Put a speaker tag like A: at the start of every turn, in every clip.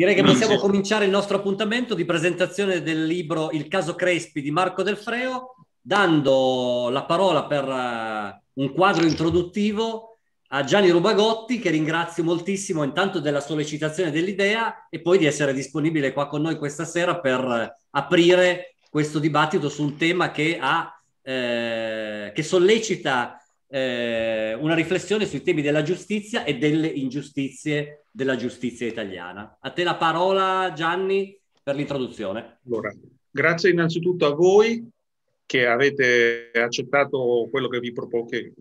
A: Direi che mm, possiamo sì. cominciare il nostro appuntamento di presentazione del libro Il caso Crespi di Marco Delfreo, dando la parola per eh, un quadro introduttivo a Gianni Rubagotti, che ringrazio moltissimo intanto della sollecitazione dell'idea e poi di essere disponibile qua con noi questa sera per eh, aprire questo dibattito su un tema che, ha, eh, che sollecita eh, una riflessione sui temi della giustizia e delle ingiustizie della giustizia italiana. A te la parola Gianni
B: per l'introduzione. Allora, grazie innanzitutto a voi che avete accettato quello che vi propongo. Che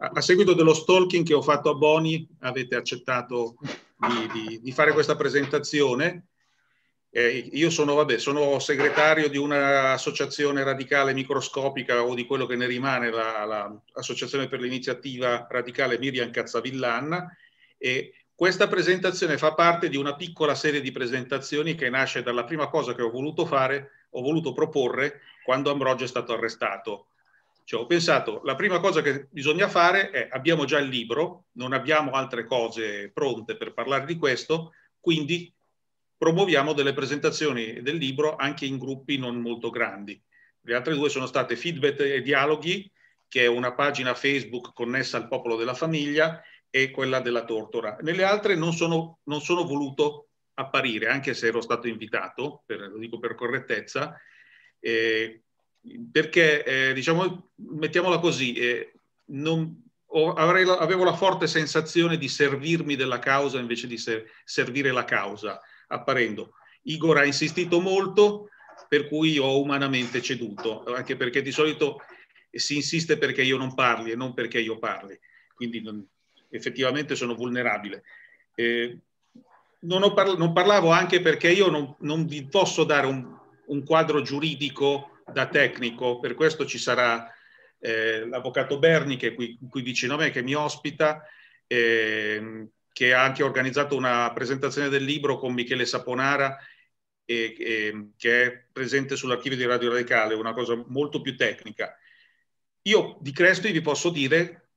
B: a seguito dello stalking che ho fatto a Boni avete accettato di, di, di fare questa presentazione eh, io sono, vabbè, sono, segretario di un'associazione radicale microscopica o di quello che ne rimane, l'Associazione la, per l'iniziativa radicale Miriam Cazzavillan e questa presentazione fa parte di una piccola serie di presentazioni che nasce dalla prima cosa che ho voluto fare, ho voluto proporre quando Ambrogio è stato arrestato. Cioè, ho pensato, la prima cosa che bisogna fare è, abbiamo già il libro, non abbiamo altre cose pronte per parlare di questo, quindi promuoviamo delle presentazioni del libro anche in gruppi non molto grandi. Le altre due sono state Feedback e Dialoghi, che è una pagina Facebook connessa al popolo della famiglia, e quella della Tortora. Nelle altre non sono, non sono voluto apparire, anche se ero stato invitato, per, lo dico per correttezza, eh, perché, eh, diciamo, mettiamola così, eh, non, ho, avrei, avevo la forte sensazione di servirmi della causa invece di ser, servire la causa apparendo. Igor ha insistito molto, per cui ho umanamente ceduto, anche perché di solito si insiste perché io non parli e non perché io parli, quindi non, effettivamente sono vulnerabile. Eh, non, parla non, parlavo anche perché io non, non vi posso dare un, un, quadro giuridico da tecnico, per questo ci sarà eh, l'avvocato Berni che è qui, qui, vicino a me, che mi ospita, eh, che ha anche organizzato una presentazione del libro con Michele Saponara e, e, che è presente sull'archivio di Radio Radicale, una cosa molto più tecnica. Io di Crespi vi posso dire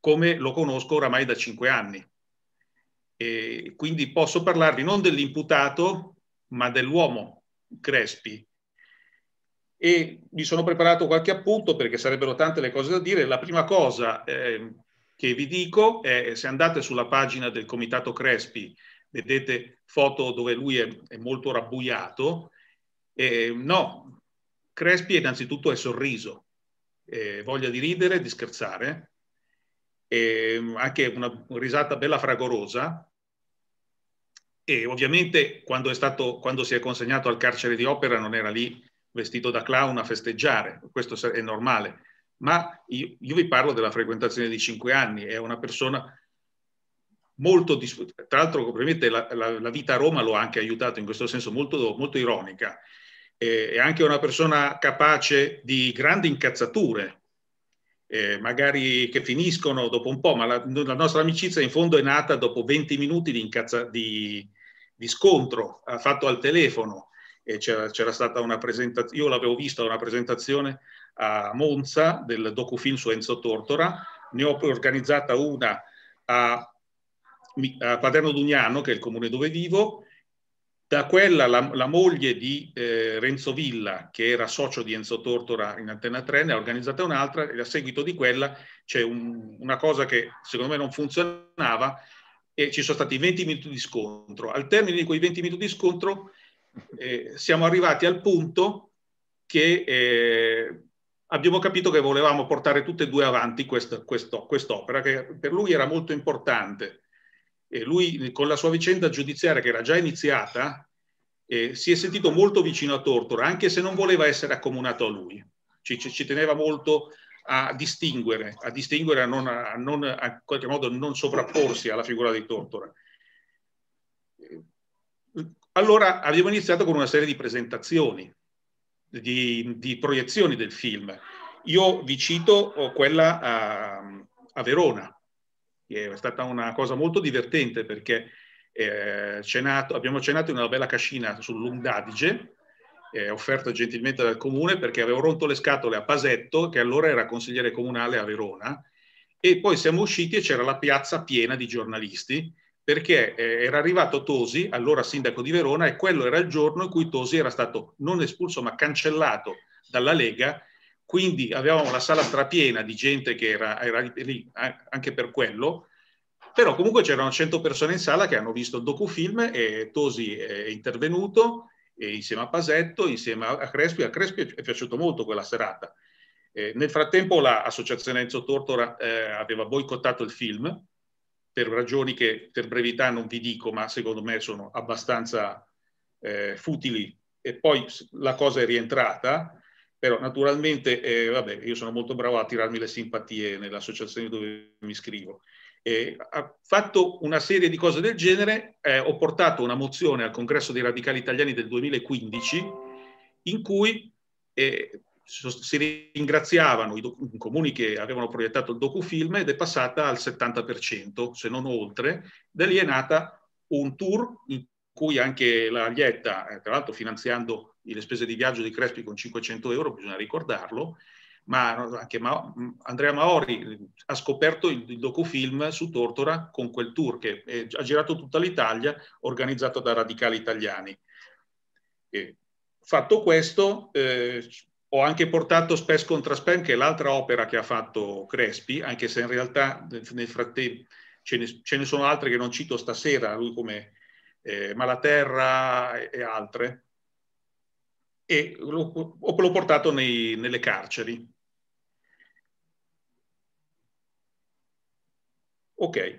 B: come lo conosco oramai da cinque anni. E quindi posso parlarvi non dell'imputato, ma dell'uomo Crespi. E mi sono preparato qualche appunto perché sarebbero tante le cose da dire. La prima cosa eh, che vi dico è, eh, se andate sulla pagina del Comitato Crespi, vedete foto dove lui è, è molto rabbuiato, eh, no, Crespi innanzitutto è sorriso, eh, voglia di ridere, di scherzare, eh, anche una risata bella fragorosa, e ovviamente quando, è stato, quando si è consegnato al carcere di opera non era lì vestito da clown a festeggiare, questo è normale, ma io, io vi parlo della frequentazione di cinque anni, è una persona molto disp- tra l'altro probabilmente la, la, la, vita a Roma lo ha anche aiutato in questo senso molto, molto ironica eh, è anche una persona capace di grandi incazzature eh, magari che finiscono dopo un po' ma la, la, nostra amicizia in fondo è nata dopo 20 minuti di, incazza- di, di scontro fatto al telefono e c'era, c'era stata una presentazione, io l'avevo vista una presentazione a Monza del docufilm su Enzo Tortora, ne ho poi organizzata una a, a Paderno Dugnano, che è il comune dove vivo, da quella la, la moglie di eh, Renzo Villa, che era socio di Enzo Tortora in Antena 3, ne ha organizzata un'altra e a seguito di quella c'è un, una cosa che secondo me non funzionava e ci sono stati 20 minuti di scontro. Al termine di quei 20 minuti di scontro eh, siamo arrivati al punto che eh, abbiamo capito che volevamo portare tutte e due avanti questa, questo, quest'opera, che per lui era molto importante. E lui, con la sua vicenda giudiziaria che era già iniziata, eh, si è sentito molto vicino a Tortora, anche se non voleva essere accomunato a lui. Ci, ci, ci teneva molto a distinguere, a distinguere, a non, a non a, in qualche modo non sovrapporsi alla figura di Tortora. Allora abbiamo iniziato con una serie di presentazioni, di, di proiezioni del film. Io vi cito oh, quella a, a Verona, che è stata una cosa molto divertente perché eh, cenato, abbiamo cenato in una bella cascina sul Lungadige, eh, offerta gentilmente dal comune perché avevo rotto le scatole a Pasetto, che allora era consigliere comunale a Verona, e poi siamo usciti e c'era la piazza piena di giornalisti perché eh, era arrivato Tosi, allora sindaco di Verona, e quello era il giorno in cui Tosi era stato non espulso ma cancellato dalla Lega, quindi avevamo la sala strapiena di gente che era, era lì anche per quello, però comunque c'erano 100 persone in sala che hanno visto il docufilm e Tosi è intervenuto insieme a Pasetto, insieme a Crespi, a Crespi è piaciuto molto quella serata. Eh, nel frattempo l'associazione Enzo Tortora eh, aveva boicottato il film per ragioni che per brevità non vi dico, ma secondo me sono abbastanza eh, futili. E poi la cosa è rientrata, però naturalmente, eh, vabbè, io sono molto bravo a tirarmi le simpatie nell'associazione dove mi iscrivo. ha fatto una serie di cose del genere, eh, ho portato una mozione al congresso dei radicali italiani del 2015 in cui eh, si ringraziavano i comuni che avevano proiettato il docufilm ed è passata al 70%, se non oltre, da lì è nata un tour in cui anche la Aglietta, eh, tra l'altro finanziando le spese di viaggio di Crespi con 500 euro, bisogna ricordarlo, ma anche Ma mm, Andrea Maori eh, ha scoperto il, il docufilm su Tortora con quel tour che è, ha girato tutta l'Italia, organizzato da radicali italiani. E fatto questo, eh, ho anche portato Spes contra Spem, che è l'altra opera che ha fatto Crespi, anche se in realtà nel frattempo ce ne, ce ne sono altre che non cito stasera, lui come eh, Malaterra e, e altre. E lo, l'ho portato nei, nelle carceri. Ok.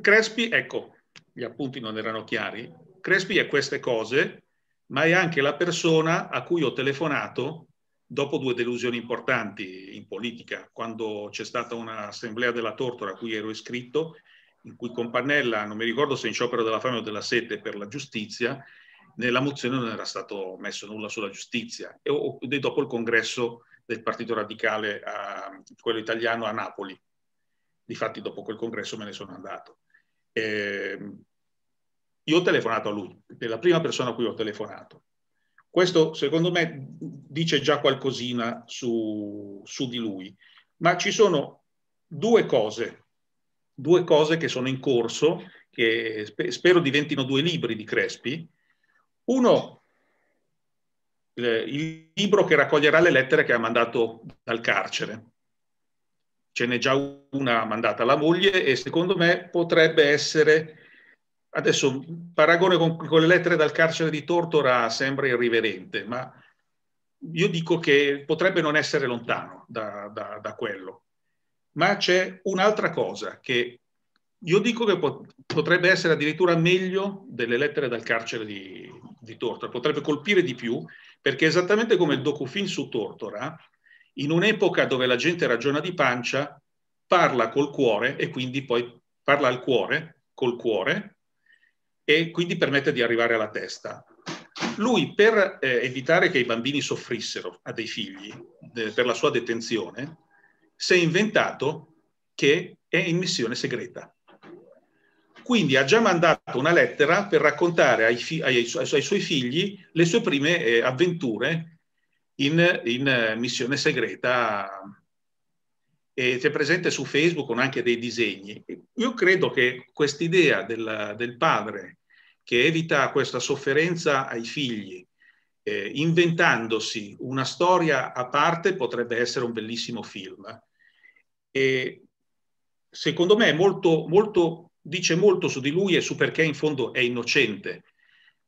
B: Crespi, ecco, gli appunti non erano chiari. Crespi è queste cose, ma è anche la persona a cui ho telefonato dopo due delusioni importanti in politica, quando c'è stata un'assemblea della Tortora a cui ero iscritto, in cui Compannella, non mi ricordo se in sciopero della fame o della sete per la giustizia, nella mozione non era stato messo nulla sulla giustizia, e dopo il congresso del Partito Radicale, a, quello italiano a Napoli. Difatti dopo quel congresso me ne sono andato. Eh, io ho telefonato a lui, è la prima persona a cui ho telefonato. Questo secondo me dice già qualcosina su, su di lui, ma ci sono due cose, due cose che sono in corso, che spero diventino due libri di Crespi. Uno, eh, il libro che raccoglierà le lettere che ha mandato dal carcere. Ce n'è già una mandata alla moglie e secondo me potrebbe essere adesso il paragone con, con, le lettere dal carcere di Tortora sembra irriverente, ma io dico che potrebbe non essere lontano da, da, da quello. Ma c'è un'altra cosa che io dico che potrebbe essere addirittura meglio delle lettere dal carcere di, di Tortora, potrebbe colpire di più, perché esattamente come il docufin su Tortora, in un'epoca dove la gente ragiona di pancia, parla col cuore e quindi poi parla al cuore, col cuore, e quindi permette di arrivare alla testa. Lui, per eh, evitare che i bambini soffrissero a dei figli de, per la sua detenzione, si è inventato che è in missione segreta. Quindi ha già mandato una lettera per raccontare ai, fi- ai, su- ai suoi figli le sue prime eh, avventure in, in uh, missione segreta. E c'è presente su Facebook con anche dei disegni. Io credo che quest'idea del, del padre che evita questa sofferenza ai figli, eh, inventandosi una storia a parte potrebbe essere un bellissimo film. E secondo me molto, molto, dice molto su di lui e su perché in fondo è innocente,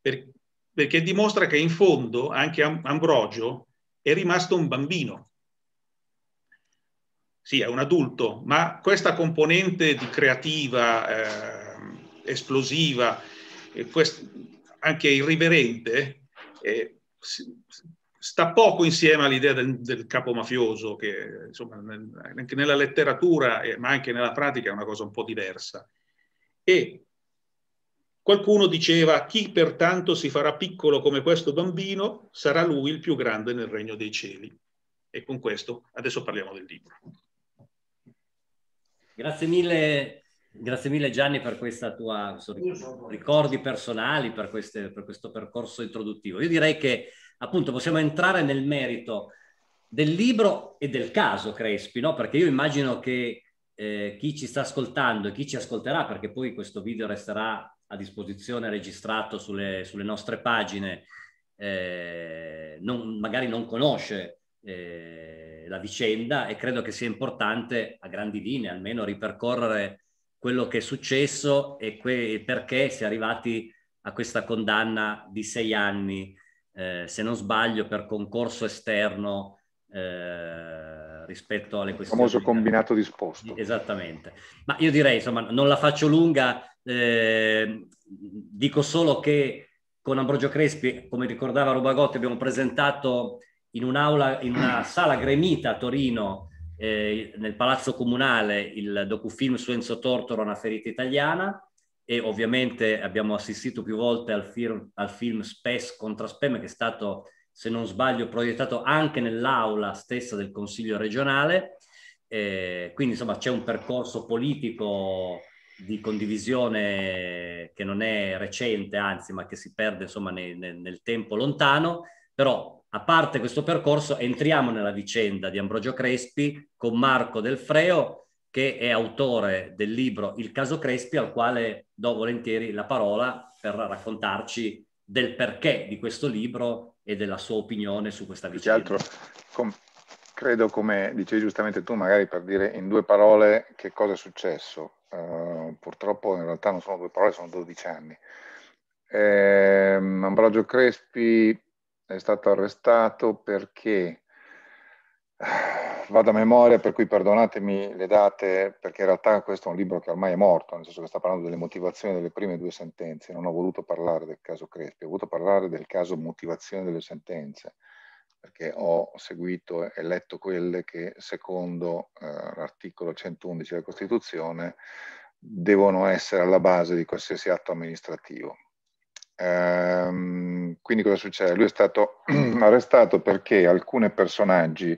B: per, perché dimostra che in fondo anche Am- Ambrogio è rimasto un bambino. Sì, è un adulto, ma questa componente di creativa, eh, esplosiva, anche irriverente, eh, sta poco insieme all'idea del, del, capo mafioso, che insomma, nel, nella letteratura, eh, ma anche nella pratica è una cosa un po' diversa. E qualcuno diceva, chi pertanto si farà piccolo come questo bambino, sarà lui il più grande nel regno dei cieli. E con questo adesso parliamo del libro.
A: Grazie mille Grazie mille Gianni per questa tua ricordi personali, per, queste, per, questo percorso introduttivo. Io direi che appunto possiamo entrare nel merito del libro e del caso Crespi, no? perché io immagino che eh, chi ci sta ascoltando e chi ci ascolterà, perché poi questo video resterà a disposizione registrato sulle, sulle nostre pagine, eh, non, magari non conosce eh, la vicenda e credo che sia importante a grandi linee almeno ripercorrere quello che è successo e que- perché si è arrivati a questa condanna di sei anni, eh, se non sbaglio, per concorso esterno eh, rispetto alle questioni. Il famoso combinato disposto. Esattamente. Ma io direi, insomma, non la faccio lunga, eh, dico solo che con Ambrogio Crespi, come ricordava Rubagotti, abbiamo presentato in un'aula, in una sala gremita a Torino, eh, nel Palazzo Comunale il docufilm su Enzo Tortoro, Una ferita italiana, e ovviamente abbiamo assistito più volte al film, al film Spes contro Spem, che è stato, se non sbaglio, proiettato anche nell'aula stessa del Consiglio regionale. Eh, quindi insomma c'è un percorso politico di condivisione che non è recente, anzi, ma che si perde insomma, nei, nel, nel tempo lontano, però a parte questo percorso, entriamo nella vicenda di Ambrogio Crespi con Marco Delfreo, che è autore del libro Il caso Crespi, al quale do volentieri la parola per raccontarci del perché di questo libro e della sua opinione
C: su questa vicenda. Altro, com- credo, come dicevi giustamente tu, magari per dire in due parole che cosa è successo. Uh, purtroppo in realtà non sono due parole, sono 12 anni. Eh, Ambrogio Crespi è stato arrestato perché, eh, vado a memoria, per cui perdonatemi le date, perché in realtà questo è un libro che ormai è morto, nel senso che sta parlando delle motivazioni delle prime due sentenze, non ho voluto parlare del caso Crespi, ho voluto parlare del caso motivazione delle sentenze, perché ho seguito e letto quelle che secondo eh, l'articolo 111 della Costituzione devono essere alla base di qualsiasi atto amministrativo Ehm, quindi cosa succede? Lui è stato arrestato perché alcuni personaggi,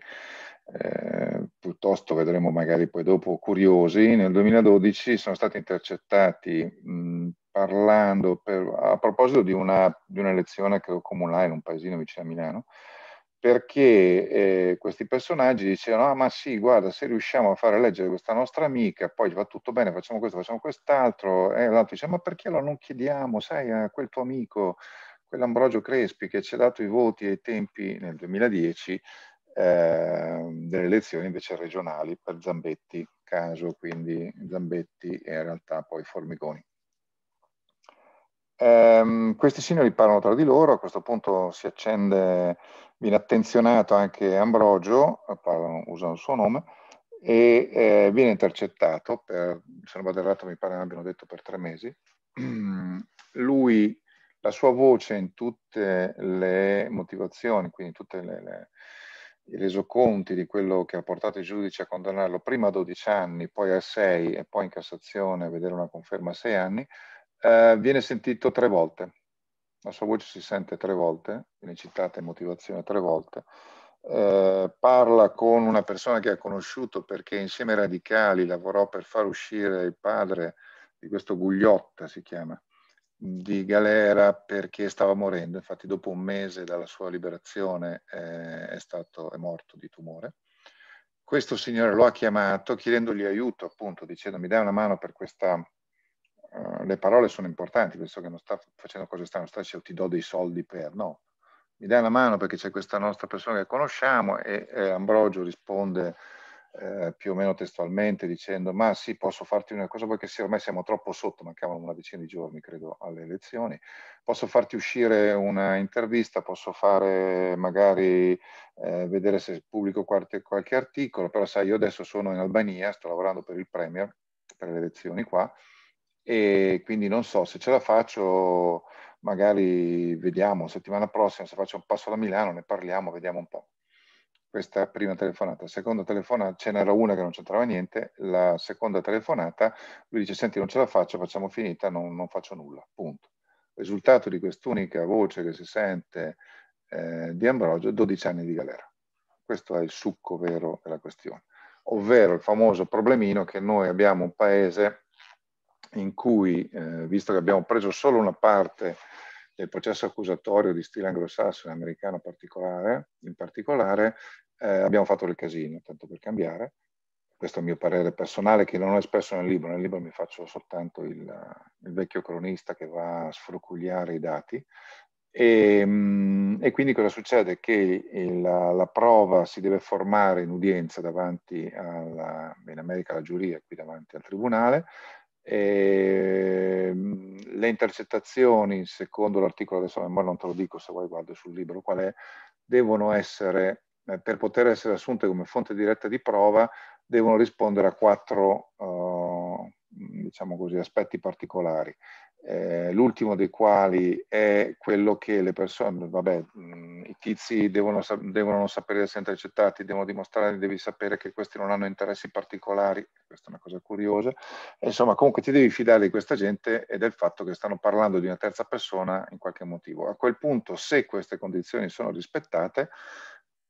C: eh, piuttosto vedremo magari poi dopo, curiosi, nel 2012 sono stati intercettati mh, parlando per, a proposito di una, di una lezione che ho comunale in un paesino vicino a Milano, perché eh, questi personaggi dicevano, ah ma sì, guarda, se riusciamo a fare leggere questa nostra amica, poi va tutto bene, facciamo questo, facciamo quest'altro, e l'altro dice, ma perché allora non chiediamo, sai, a quel tuo amico, quell'Ambrogio Crespi che ci ha dato i voti ai tempi nel 2010 eh, delle elezioni invece regionali per Zambetti, caso quindi Zambetti e in realtà poi Formigoni. Um, questi signori parlano tra di loro, a questo punto si accende, viene attenzionato anche Ambrogio, parlano, usano il suo nome, e eh, viene intercettato per, se non vado errato mi pare abbiano detto per tre mesi. Lui, la sua voce in tutte le motivazioni, quindi in tutti i resoconti di quello che ha portato i giudici a condannarlo prima a 12 anni, poi a 6 e poi in Cassazione a vedere una conferma a 6 anni, eh, viene sentito tre volte. La sua voce si sente tre volte, viene citata in motivazione tre volte. Eh, parla con una persona che ha conosciuto perché insieme ai radicali lavorò per far uscire il padre di questo Gugliotta, si chiama, di galera perché stava morendo. Infatti dopo un mese dalla sua liberazione eh, è, stato, è morto di tumore questo signore lo ha chiamato chiedendogli aiuto, appunto, dicendo mi dai una mano per questa eh, le parole sono importanti, penso che non sta facendo cose strane, non sta dicendo oh, ti do dei soldi per, no, mi dai una mano perché c'è questa nostra persona che conosciamo e, e Ambrogio risponde eh, più o meno testualmente dicendo ma sì posso farti una cosa perché sì, ormai siamo troppo sotto, mancavano una decina di giorni credo alle elezioni, posso farti uscire una intervista, posso fare magari eh, vedere se pubblico qualche, qualche articolo, però sai io adesso sono in Albania, sto lavorando per il Premier, per le elezioni qua, e quindi non so se ce la faccio, magari vediamo settimana prossima se faccio un passo da Milano, ne parliamo, vediamo un po'. Questa prima telefonata, seconda telefonata, ce n'era una che non c'entrava niente, la seconda telefonata lui dice senti non ce la faccio, facciamo finita, non, non faccio nulla, punto. Risultato di quest'unica voce che si sente eh, di Ambrogio, 12 anni di galera. Questo è il succo vero della questione, ovvero il famoso problemino che noi abbiamo un paese in cui, eh, visto che abbiamo preso solo una parte del processo accusatorio di stile anglosassone americano particolare, in particolare, eh, abbiamo fatto del casino, tanto per cambiare. Questo è il mio parere personale che non ho espresso nel libro, nel libro mi faccio soltanto il, il vecchio cronista che va a sfrucugliare i dati. E, mm, e quindi cosa succede? Che la, la, prova si deve formare in udienza davanti alla, in America alla giuria, qui davanti al tribunale, e, ehm, le intercettazioni, secondo l'articolo, adesso a memoria non te lo dico, se vuoi guardo sul libro qual è, devono essere, eh, per poter essere assunte come fonte diretta di prova, devono rispondere a quattro uh, Mm, diciamo così, aspetti particolari, eh, l'ultimo dei quali è quello che le persone, vabbè, mh, mm, i tizi devono, devono sapere essere intercettati, devono dimostrare, devi sapere che questi non hanno interessi particolari, questa è una cosa curiosa, e, insomma comunque ti devi fidare di questa gente e del fatto che stanno parlando di una terza persona in qualche motivo. A quel punto, se queste condizioni sono rispettate,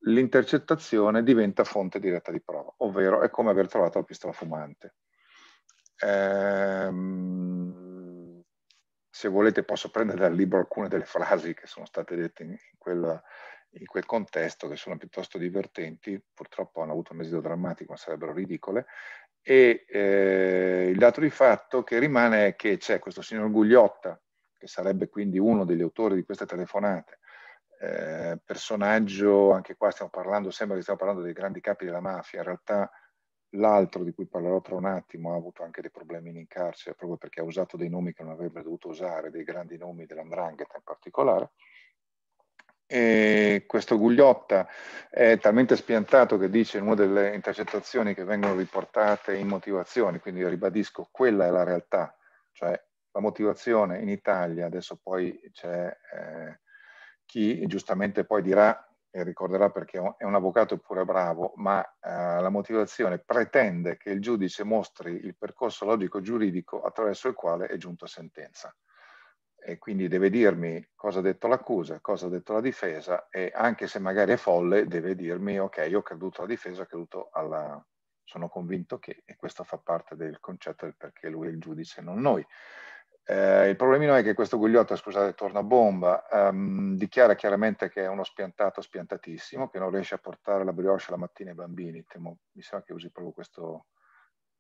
C: l'intercettazione diventa fonte diretta di prova, ovvero è come aver trovato la pistola fumante. Ehm, se volete posso prendere dal libro alcune delle frasi che sono state dette in, quella, in quel contesto, che sono piuttosto divertenti, purtroppo hanno avuto un esito drammatico, ma sarebbero ridicole, e eh, il dato di fatto che rimane è che c'è questo signor Gugliotta, che sarebbe quindi uno degli autori di queste telefonate, eh, personaggio, anche qua stiamo parlando, sembra che stiamo parlando dei grandi capi della mafia, in realtà L'altro, di cui parlerò tra un attimo, ha avuto anche dei problemi in carcere proprio perché ha usato dei nomi che non avrebbe dovuto usare, dei grandi nomi dell'Andrangheta in particolare. E questo Gugliotta è talmente spiantato che dice in una delle intercettazioni che vengono riportate in motivazioni, quindi io ribadisco, quella è la realtà, cioè la motivazione in Italia, adesso poi c'è eh, chi giustamente poi dirà e ricorderà perché è un avvocato pure bravo, ma eh, la motivazione pretende che il giudice mostri il percorso logico-giuridico attraverso il quale è giunto a sentenza. E quindi deve dirmi cosa ha detto l'accusa, cosa ha detto la difesa e anche se magari è folle deve dirmi ok, io ho creduto alla difesa, ho creduto alla... sono convinto che, e questo fa parte del concetto del perché lui è il giudice e non noi. Eh, il problemino è che questo Gugliotta, scusate, torna a bomba, ehm, dichiara chiaramente che è uno spiantato spiantatissimo, che non riesce a portare la brioche la mattina ai bambini, Temo, mi sembra che usi proprio questo,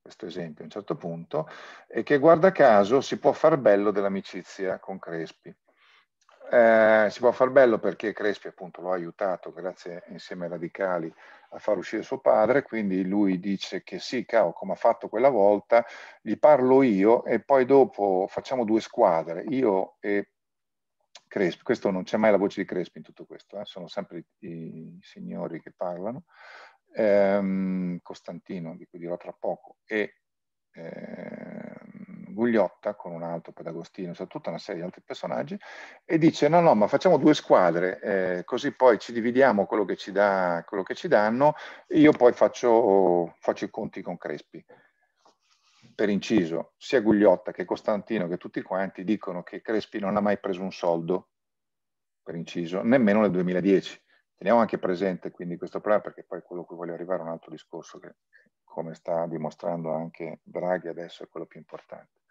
C: questo esempio a un certo punto, e che guarda caso si può far bello dell'amicizia con Crespi. Eh, si può far bello perché Crespi appunto lo ha aiutato grazie insieme ai radicali a far uscire suo padre, quindi lui dice che sì, cavolo, come ha fatto quella volta, gli parlo io e poi dopo facciamo due squadre, io e Crespi, questo non c'è mai la voce di Crespi in tutto questo, eh? sono sempre i, i, signori che parlano, ehm, Costantino, di cui dirò tra poco, e eh, Gugliotta con un altro Pedagostino, cioè tutta una serie di altri personaggi, e dice no, no, ma facciamo due squadre, eh, così poi ci dividiamo quello che ci, dà, quello che ci danno, e io poi faccio, faccio i conti con Crespi per inciso, sia Gugliotta che Costantino che tutti quanti dicono che Crespi non ha mai preso un soldo, per inciso, nemmeno nel 2010. Teniamo anche presente quindi questo problema perché poi quello a cui voglio arrivare è un altro discorso che come sta dimostrando anche Draghi adesso è quello più importante.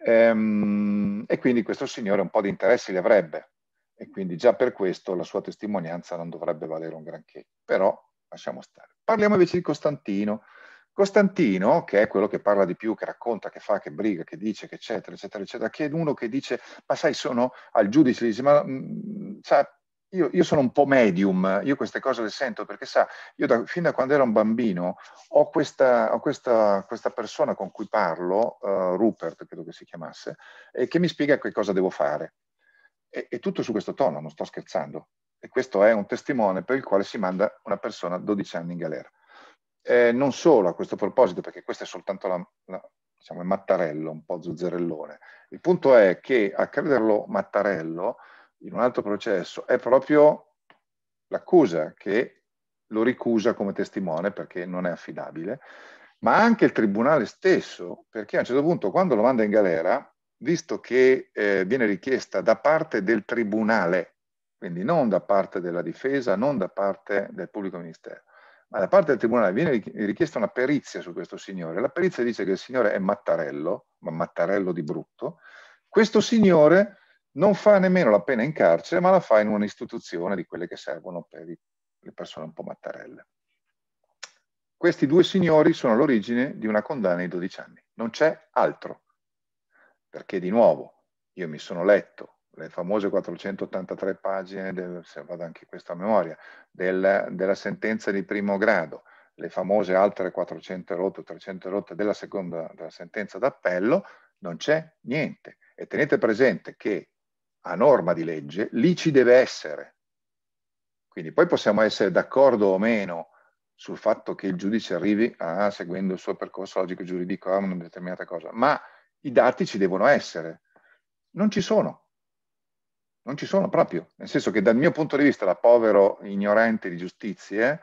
C: Ehm, e quindi questo signore un po' di interessi li avrebbe e quindi già per questo la sua testimonianza non dovrebbe valere un granché, però lasciamo stare. Parliamo invece di Costantino. Costantino, che è quello che parla di più, che racconta, che fa, che briga, che dice, che eccetera, eccetera, eccetera, che è uno che dice, ma sai, sono al giudice, dice, ma mh, mm, sa, io, io, sono un po' medium, io queste cose le sento perché sa, io da, fin da quando ero un bambino ho questa, ho questa, questa persona con cui parlo, uh, Rupert credo che si chiamasse, eh, che mi spiega che cosa devo fare. E, e tutto su questo tono, non sto scherzando. E questo è un testimone per il quale si manda una persona 12 anni in galera. Eh, non solo a questo proposito, perché questo è soltanto la, la diciamo, il mattarello, un po' zuzzerellone. Il punto è che a crederlo mattarello in un altro processo, è proprio l'accusa che lo ricusa come testimone perché non è affidabile, ma anche il tribunale stesso, perché a un certo punto quando lo manda in galera, visto che eh, viene richiesta da parte del tribunale, quindi non da parte della difesa, non da parte del pubblico ministero, ma da parte del tribunale viene richiesta una perizia su questo signore. La perizia dice che il signore è Mattarello, ma Mattarello di brutto. Questo signore non fa nemmeno la pena in carcere, ma la fa in un'istituzione di quelle che servono per le persone un po' mattarelle. Questi due signori sono l'origine di una condanna di 12 anni, non c'è altro, perché di nuovo io mi sono letto le famose 483 pagine, del, se vado anche questa a memoria, del, della sentenza di primo grado, le famose altre 400 rotte, 300 rotte della seconda della sentenza d'appello, non c'è niente. E tenete presente che a norma di legge, lì ci deve essere. Quindi poi possiamo essere d'accordo o meno sul fatto che il giudice arrivi a, ah, seguendo il suo percorso logico-giuridico, a ah, una determinata cosa, ma i dati ci devono essere. Non ci sono. Non ci sono proprio. Nel senso che dal mio punto di vista, da povero ignorante di giustizie,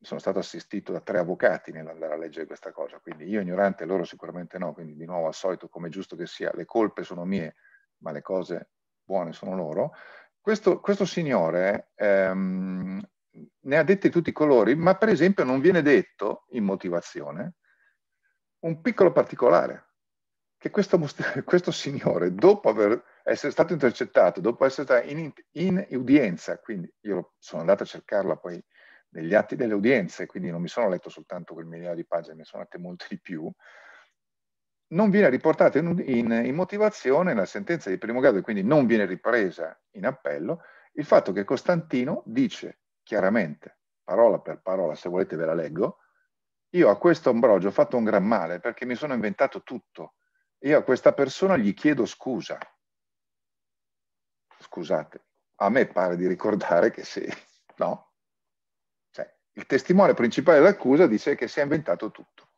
C: sono stato assistito da tre avvocati nell'andare a leggere questa cosa, quindi io ignorante, loro sicuramente no, quindi di nuovo al solito, come giusto che sia, le colpe sono mie, ma le cose buone sono loro, questo, questo signore ehm, ne ha dette tutti i colori, ma per esempio non viene detto in motivazione un piccolo particolare, che questo, questo signore, dopo aver, essere stato intercettato, dopo essere stato in, in udienza, quindi io sono andato a cercarla poi negli atti delle udienze, quindi non mi sono letto soltanto quel migliaio di pagine, mi sono lette molte di più, non viene riportata in, in, in motivazione la sentenza di primo grado e quindi non viene ripresa in appello il fatto che Costantino dice chiaramente, parola per parola, se volete ve la leggo, io a questo Ambrogio ho fatto un gran male perché mi sono inventato tutto. Io a questa persona gli chiedo scusa. Scusate, a me pare di ricordare che sì, no? Cioè, il testimone principale dell'accusa dice che si è inventato tutto.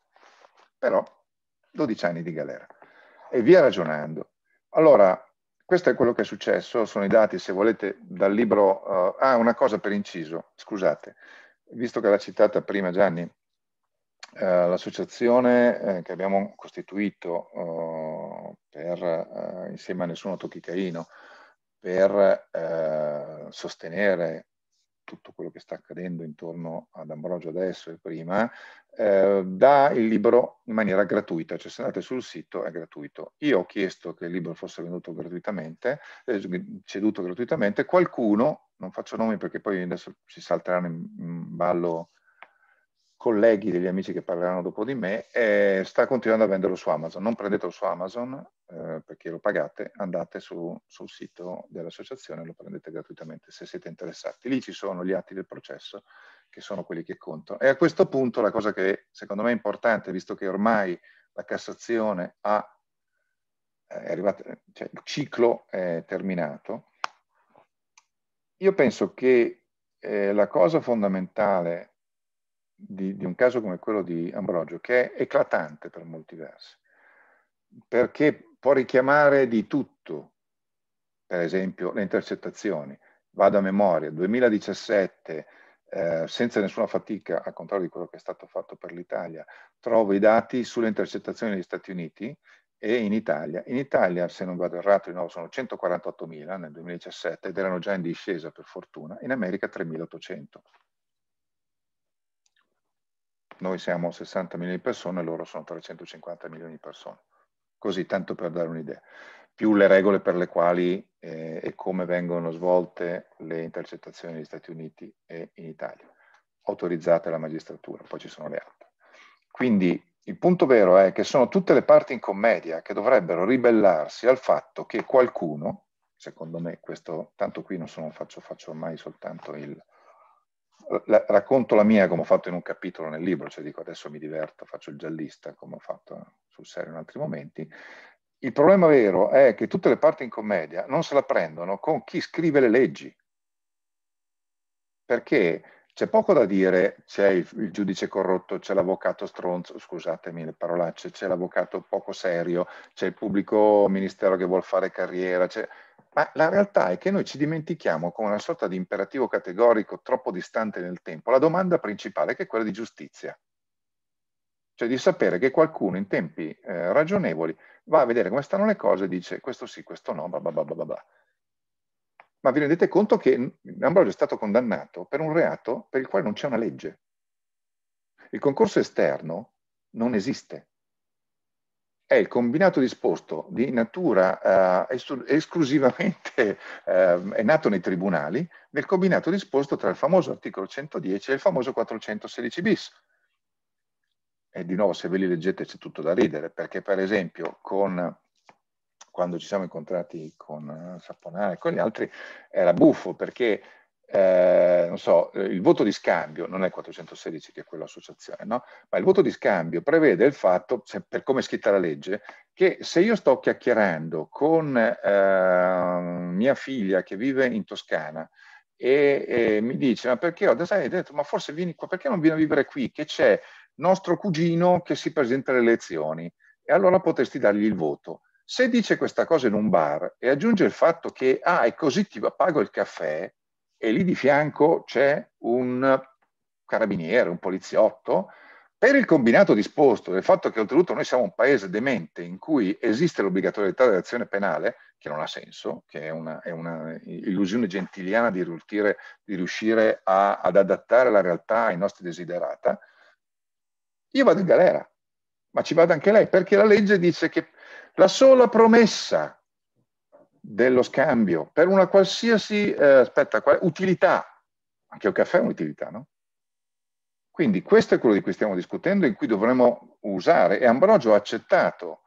C: Però 12 anni di galera. E via ragionando. Allora, questo è quello che è successo, sono i dati, se volete, dal libro... Uh, ah, una cosa per inciso, scusate, visto che l'ha citata prima Gianni, uh, l'associazione uh, che abbiamo costituito per, insieme a Nessuno Tocchicaino per sostenere tutto quello che sta accadendo intorno ad Ambrogio adesso e prima, eh, dà il libro in maniera gratuita, cioè se andate sul sito è gratuito. Io ho chiesto che il libro fosse venduto gratuitamente, eh, ceduto gratuitamente, qualcuno, non faccio nomi perché poi adesso si salteranno in, in ballo colleghi degli amici che parleranno dopo di me, eh, sta continuando a venderlo su Amazon. Non prendetelo su Amazon eh, perché lo pagate, andate su, sul sito dell'associazione e lo prendete gratuitamente se siete interessati. Lì ci sono gli atti del processo che sono quelli che contano. E a questo punto la cosa che secondo me è importante, visto che ormai la Cassazione ha, eh, è arrivata, cioè il ciclo è terminato, io penso che eh, la cosa fondamentale di, di, un caso come quello di Ambrogio, che è eclatante per molti versi, perché può richiamare di tutto, per esempio le intercettazioni, vado a memoria, 2017 eh, senza nessuna fatica, al contrario di quello che è stato fatto per l'Italia, trovo i dati sulle intercettazioni negli Stati Uniti e in Italia. In Italia, se non vado errato, di nuovo sono 148.000 nel 2017 ed erano già in discesa per fortuna, in America 3.800. Noi siamo 60 milioni di persone, e loro sono 350 milioni di persone. Così, tanto per dare un'idea. Più le regole per le quali eh, e come vengono svolte le intercettazioni negli Stati Uniti e in Italia, autorizzate dalla magistratura, poi ci sono le altre. Quindi il punto vero è che sono tutte le parti in commedia che dovrebbero ribellarsi al fatto che qualcuno, secondo me questo, tanto qui non sono, faccio, faccio ormai soltanto il, la, racconto la mia come ho fatto in un capitolo nel libro, cioè dico adesso mi diverto, faccio il giallista come ho fatto sul serio in altri momenti, il problema vero è che tutte le parti in commedia non se la prendono con chi scrive le leggi, perché c'è poco da dire, c'è il, il, giudice corrotto, c'è l'avvocato stronzo, scusatemi le parolacce, c'è l'avvocato poco serio, c'è il pubblico ministero che vuole fare carriera, ma la realtà è che noi ci dimentichiamo con una sorta di imperativo categorico troppo distante nel tempo la domanda principale che è quella di giustizia cioè di sapere che qualcuno in tempi eh, ragionevoli va a vedere come stanno le cose e dice questo sì, questo no, bla bla bla bla bla. Ma vi rendete conto che Ambrogio è stato condannato per un reato per il quale non c'è una legge. Il concorso esterno non esiste. È il combinato disposto di natura eh, esclusivamente, eh, è nato nei tribunali, del combinato disposto tra il famoso articolo 110 e il famoso 416 bis e di nuovo se ve li leggete c'è tutto da ridere, perché per esempio con, quando ci siamo incontrati con eh, Saponare e con gli altri era buffo perché eh, so, il voto di scambio non è 416 che è quello associazione, no? ma il voto di scambio prevede il fatto, se, per come è scritta la legge, che se io sto chiacchierando con eh, mia figlia che vive in Toscana e, e mi dice ma perché ho detto, ma forse vieni qua, perché non vieni a vivere qui? Che c'è? nostro cugino che si presenta alle elezioni e allora potresti dargli il voto. Se dice questa cosa in un bar e aggiunge il fatto che, ah, è così ti pago il caffè, e lì di fianco c'è un carabiniere, un poliziotto, per il combinato disposto del fatto che oltretutto noi siamo un paese demente in cui esiste l'obbligatorietà dell'azione penale, che non ha senso, che è una, illusione gentiliana di, riuscire, di riuscire a, ad adattare la realtà ai nostri desiderata, io vado in galera, ma ci vado anche lei, perché la legge dice che la sola promessa dello scambio per una qualsiasi eh, aspetta, qual- utilità, anche un caffè è un'utilità, no? Quindi questo è quello di cui stiamo discutendo, in cui dovremmo usare, e Ambrogio ha accettato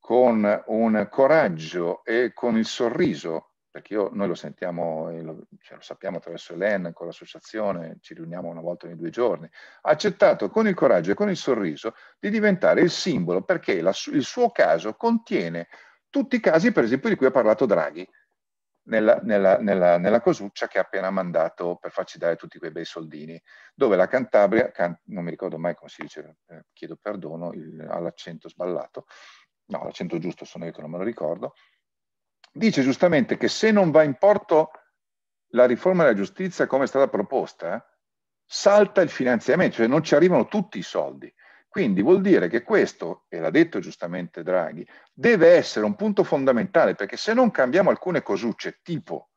C: con un coraggio e con il sorriso perché io, noi lo sentiamo, eh, lo, cioè, lo sappiamo attraverso Elena, con l'associazione, ci riuniamo una volta ogni due giorni, ha accettato con il coraggio e con il sorriso di diventare il simbolo, perché la, il suo caso contiene tutti i casi, per esempio, di cui ha parlato Draghi nella, nella, nella, nella cosuccia che ha appena mandato per farci dare tutti quei bei soldini, dove la Cantabria, can, non mi ricordo mai come si dice, eh, chiedo perdono, ha l'accento sballato, no, l'accento giusto sono io che non me lo ricordo, dice giustamente che se non va in porto la riforma della giustizia come è stata proposta, salta il finanziamento, cioè non ci arrivano tutti i soldi. Quindi vuol dire che questo, e l'ha detto giustamente Draghi, deve essere un punto fondamentale, perché se non cambiamo alcune cosucce, tipo,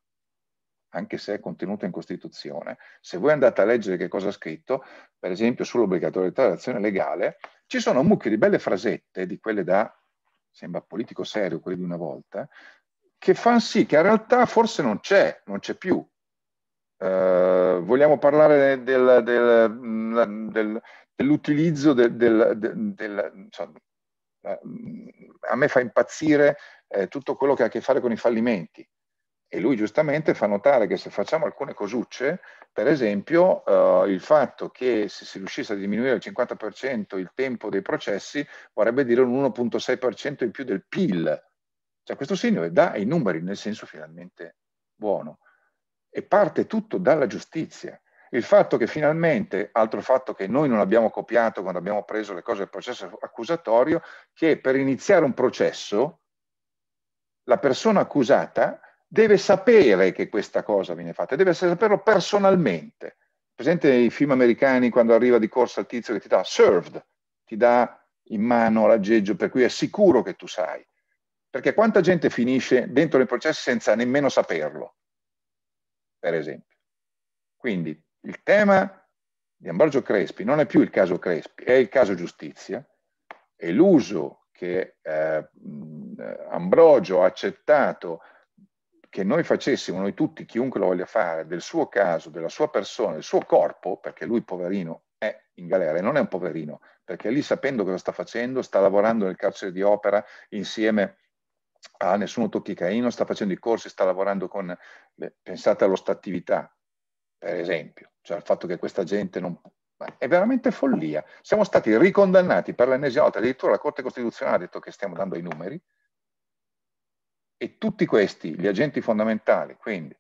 C: anche se è contenuto in Costituzione, se voi andate a leggere che cosa ha scritto, per esempio sull'obbligatorietà dell'azione legale, ci sono un mucchio di belle frasette, di quelle da, sembra politico serio, quelle di una volta, che fanno sì che in realtà forse non c'è, non c'è più. Eh, vogliamo parlare del, del, mm, del, dell'utilizzo del... Cioè, a me fa impazzire eh, tutto quello che ha a che fare con i fallimenti. E lui giustamente fa notare che se facciamo alcune cosucce, per esempio eh, il fatto che se si riuscisse a diminuire al 50% il tempo dei processi vorrebbe dire un 1.6% in più del PIL cioè questo segno dà i numeri nel senso finalmente buono e parte tutto dalla giustizia. Il fatto che finalmente, altro fatto che noi non abbiamo copiato quando abbiamo preso le cose del processo accusatorio, che per iniziare un processo la persona accusata deve sapere che questa cosa viene fatta, deve saperlo personalmente. Presente nei film americani quando arriva di corsa il tizio che ti dà served, ti dà in mano l'aggeggio, per cui è sicuro che tu sai. Perché quanta gente finisce dentro il processo senza nemmeno saperlo, per esempio. Quindi il tema di Ambrogio Crespi non è più il caso Crespi, è il caso giustizia e l'uso che eh, Ambrogio ha accettato che noi facessimo, noi tutti, chiunque lo voglia fare, del suo caso, della sua persona, del suo corpo, perché lui poverino è in galera e non è un poverino, perché lì sapendo cosa sta facendo, sta lavorando nel carcere di opera insieme a a ah, Nessuno Tocchi Caino, sta facendo i corsi, sta lavorando con, beh, pensate all'ostattività, per esempio, cioè al fatto che questa gente non... è veramente follia. Siamo stati ricondannati per l'ennesima volta, addirittura la Corte Costituzionale ha detto che stiamo dando i numeri, e tutti questi, gli agenti fondamentali, quindi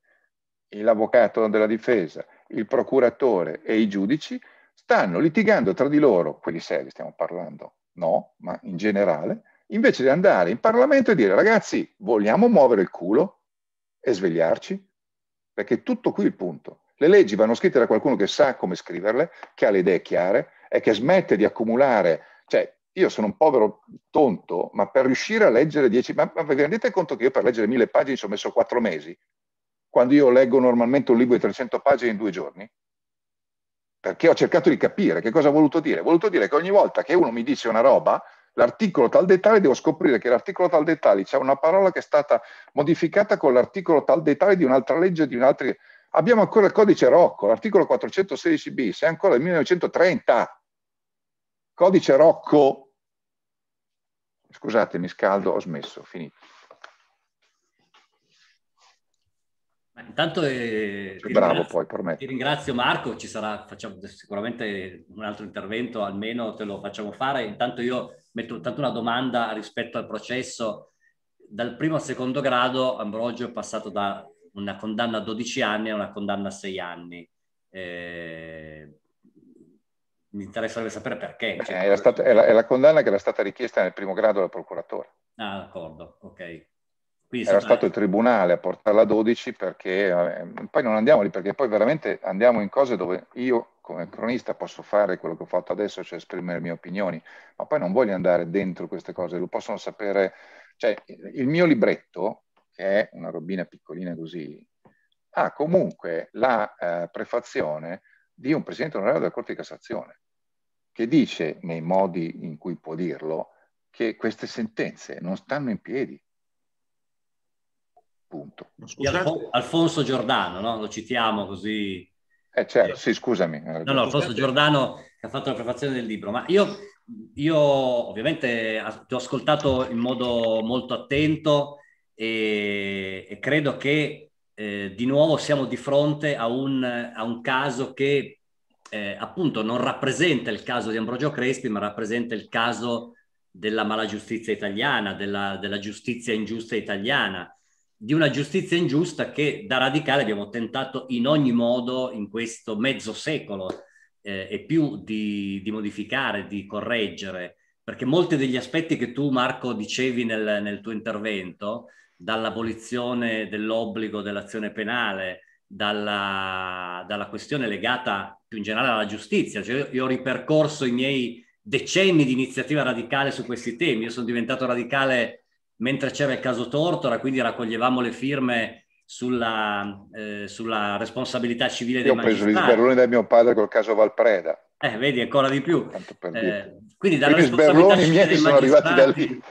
C: l'avvocato della difesa, il procuratore e i giudici, stanno litigando tra di loro, quelli seri stiamo parlando, no, ma in generale, invece di andare in Parlamento e dire ragazzi vogliamo muovere il culo e svegliarci? Perché è tutto qui il punto. Le leggi vanno scritte da qualcuno che sa come scriverle, che ha le idee chiare e che smette di accumulare. Cioè, io sono un povero tonto, ma per riuscire a leggere 10... Ma, ma vi rendete conto che io per leggere mille pagine ci ho messo quattro mesi? Quando io leggo normalmente un libro di 300 pagine in due giorni? Perché ho cercato di capire che cosa ha voluto dire. Ha voluto dire che ogni volta che uno mi dice una roba, l'articolo tal dei devo scoprire che l'articolo tal dei c'è una parola che è stata modificata con l'articolo tal dei di un'altra legge, di un'altra... Abbiamo ancora il codice Rocco, l'articolo 416 bis, è ancora del 1930. Codice Rocco. Scusate, mi scaldo, ho smesso, finito.
A: intanto eh, bravo poi per me. Ti ringrazio Marco, ci sarà facciamo, sicuramente un altro intervento, almeno te lo facciamo fare. Intanto io metto tanto una domanda rispetto al processo. Dal primo al secondo grado Ambrogio è passato da una condanna a 12 anni a una condanna a 6 anni. Eh,
C: mi interesserebbe sapere perché. cioè, è, eh, la stata, è, la, è la condanna che era stata richiesta nel primo grado dal procuratore.
A: Ah, d'accordo, ok.
C: Quindi Era stato il tribunale a portarla a 12 perché eh, poi non andiamo lì perché poi veramente andiamo in cose dove io come cronista posso fare quello che ho fatto adesso, cioè esprimere le mie opinioni, ma poi non voglio andare dentro queste cose, lo possono sapere, cioè il mio libretto, che è una robina piccolina così, ha comunque la eh, prefazione di un presidente onorario della Corte di Cassazione, che dice nei modi in cui può dirlo che queste sentenze non stanno in piedi Punto. Alfon-
A: Alfonso Giordano, no? lo citiamo così. Eh certo, eh. sì, scusami. No, no, Alfonso Giordano che ha fatto la prefazione del libro, ma io, io ovviamente ti ho ascoltato in modo molto attento e, e credo che eh, di nuovo siamo di fronte a un, a un caso che eh, appunto non rappresenta il caso di Ambrogio Crespi, ma rappresenta il caso della mala giustizia italiana, della, della giustizia ingiusta italiana di una giustizia ingiusta che da radicale abbiamo tentato in ogni modo in questo mezzo secolo eh, e più di, di, modificare, di correggere, perché molti degli aspetti che tu Marco dicevi nel, nel tuo intervento, dall'abolizione dell'obbligo dell'azione penale, dalla, dalla, questione legata più in generale alla giustizia, cioè io ho ripercorso i miei decenni di iniziativa radicale su questi temi, io sono diventato radicale mentre c'era il caso Tortora, quindi raccoglievamo le firme sulla, eh, sulla responsabilità civile Io dei magistrati. Io ho preso il sberloni
C: da mio padre col caso Valpreda.
A: Eh, vedi, ancora di più. Eh, quindi dalla quindi sberloni civile dei sono arrivati da lì.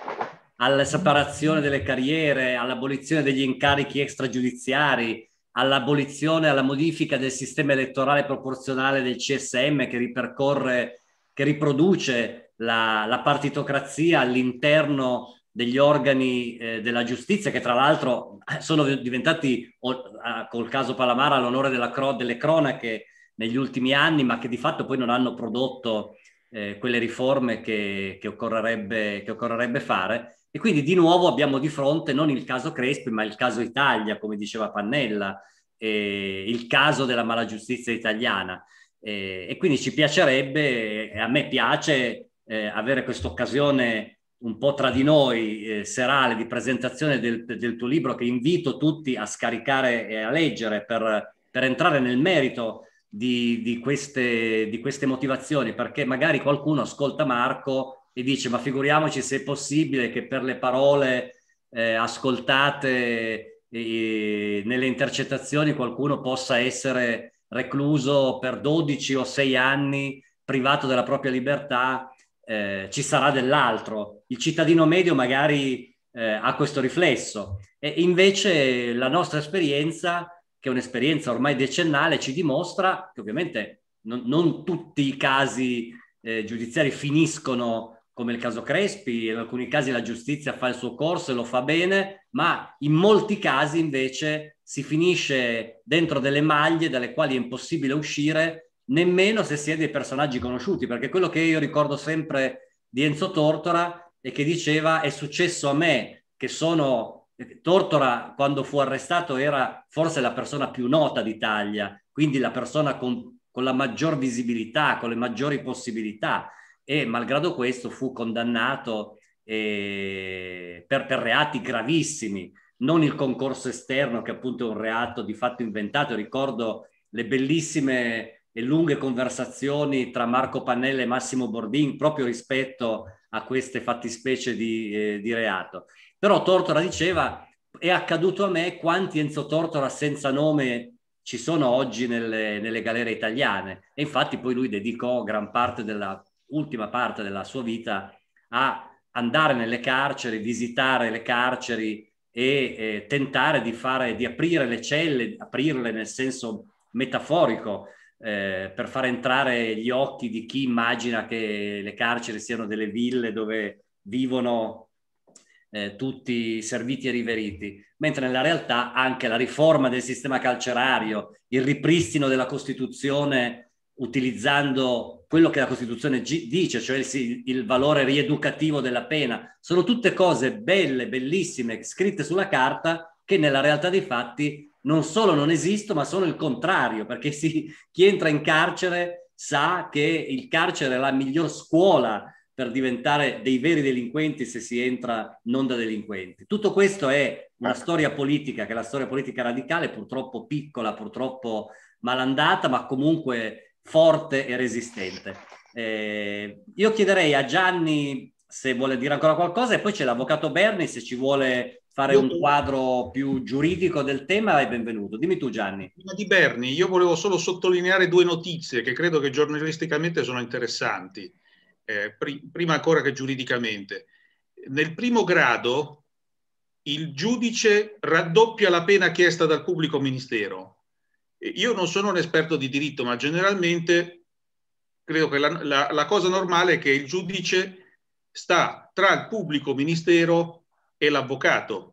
A: alla separazione delle carriere, all'abolizione degli incarichi extragiudiziari, all'abolizione, alla modifica del sistema elettorale proporzionale del CSM che ripercorre, che riproduce la, la partitocrazia all'interno degli organi eh, della giustizia che tra l'altro eh, sono diventati col caso Palamara all'onore cro- delle cronache negli ultimi anni, ma che di fatto poi non hanno prodotto eh, quelle riforme che, che, occorrerebbe, che, occorrerebbe, fare. E quindi di nuovo abbiamo di fronte non il caso Crespi, ma il caso Italia, come diceva Pannella, eh, il caso della mala giustizia italiana. Eh, e quindi ci piacerebbe, a me piace, eh, avere questa occasione un po' tra di noi eh, serale di presentazione del, del, tuo libro che invito tutti a scaricare e a leggere per, per entrare nel merito di, di, queste, di queste motivazioni, perché magari qualcuno ascolta Marco e dice ma figuriamoci se è possibile che per le parole eh, ascoltate eh, nelle intercettazioni qualcuno possa essere recluso per 12 o 6 anni privato della propria libertà eh, ci sarà dell'altro. Il cittadino medio magari eh, ha questo riflesso e invece la nostra esperienza, che è un'esperienza ormai decennale, ci dimostra che ovviamente non, non tutti i casi eh, giudiziari finiscono come il caso Crespi, in alcuni casi la giustizia fa il suo corso e lo fa bene, ma in molti casi invece si finisce dentro delle maglie dalle quali è impossibile uscire nemmeno se si è dei personaggi conosciuti, perché quello che io ricordo sempre di Enzo Tortora è che diceva è successo a me, che sono Tortora quando fu arrestato era forse la persona più nota d'Italia, quindi la persona con, con la maggior visibilità, con le maggiori possibilità e malgrado questo fu condannato eh, per, per reati gravissimi, non il concorso esterno che appunto è un reato di fatto inventato, ricordo le bellissime le lunghe conversazioni tra Marco Pannella e Massimo Bordin proprio rispetto a queste fattispecie di, eh, di reato. Però Tortora diceva, è accaduto a me quanti Enzo Tortora senza nome ci sono oggi nelle, nelle galere italiane. E infatti poi lui dedicò gran parte della ultima parte della sua vita a andare nelle carceri, visitare le carceri e eh, tentare di, fare, di aprire le celle, aprirle nel senso metaforico eh, per far entrare gli occhi di chi immagina che le carceri siano delle ville dove vivono eh, tutti serviti e riveriti, mentre nella realtà anche la riforma del sistema carcerario, il ripristino della Costituzione utilizzando quello che la Costituzione g- dice, cioè il, il valore rieducativo della pena, sono tutte cose belle, bellissime, scritte sulla carta, che nella realtà dei fatti non solo non esisto, ma sono il contrario, perché si, chi entra in carcere sa che il carcere è la miglior scuola per diventare dei veri delinquenti se si entra non da delinquenti. Tutto questo è una ecco. storia politica, che è la storia politica radicale, purtroppo piccola, purtroppo malandata, ma comunque forte e resistente. Eh, io chiederei a Gianni se vuole dire ancora qualcosa e poi c'è l'avvocato Berni se ci vuole fare un quadro più giuridico
B: del tema è benvenuto. Dimmi tu Gianni. Prima di Berni, io volevo solo sottolineare due notizie che credo che giornalisticamente sono interessanti, eh, pri- prima ancora che giuridicamente. Nel primo grado il giudice raddoppia la pena chiesta dal pubblico ministero. Io non sono un esperto di diritto, ma generalmente credo che la, la, la cosa normale è che il giudice sta tra il pubblico ministero e l'avvocato.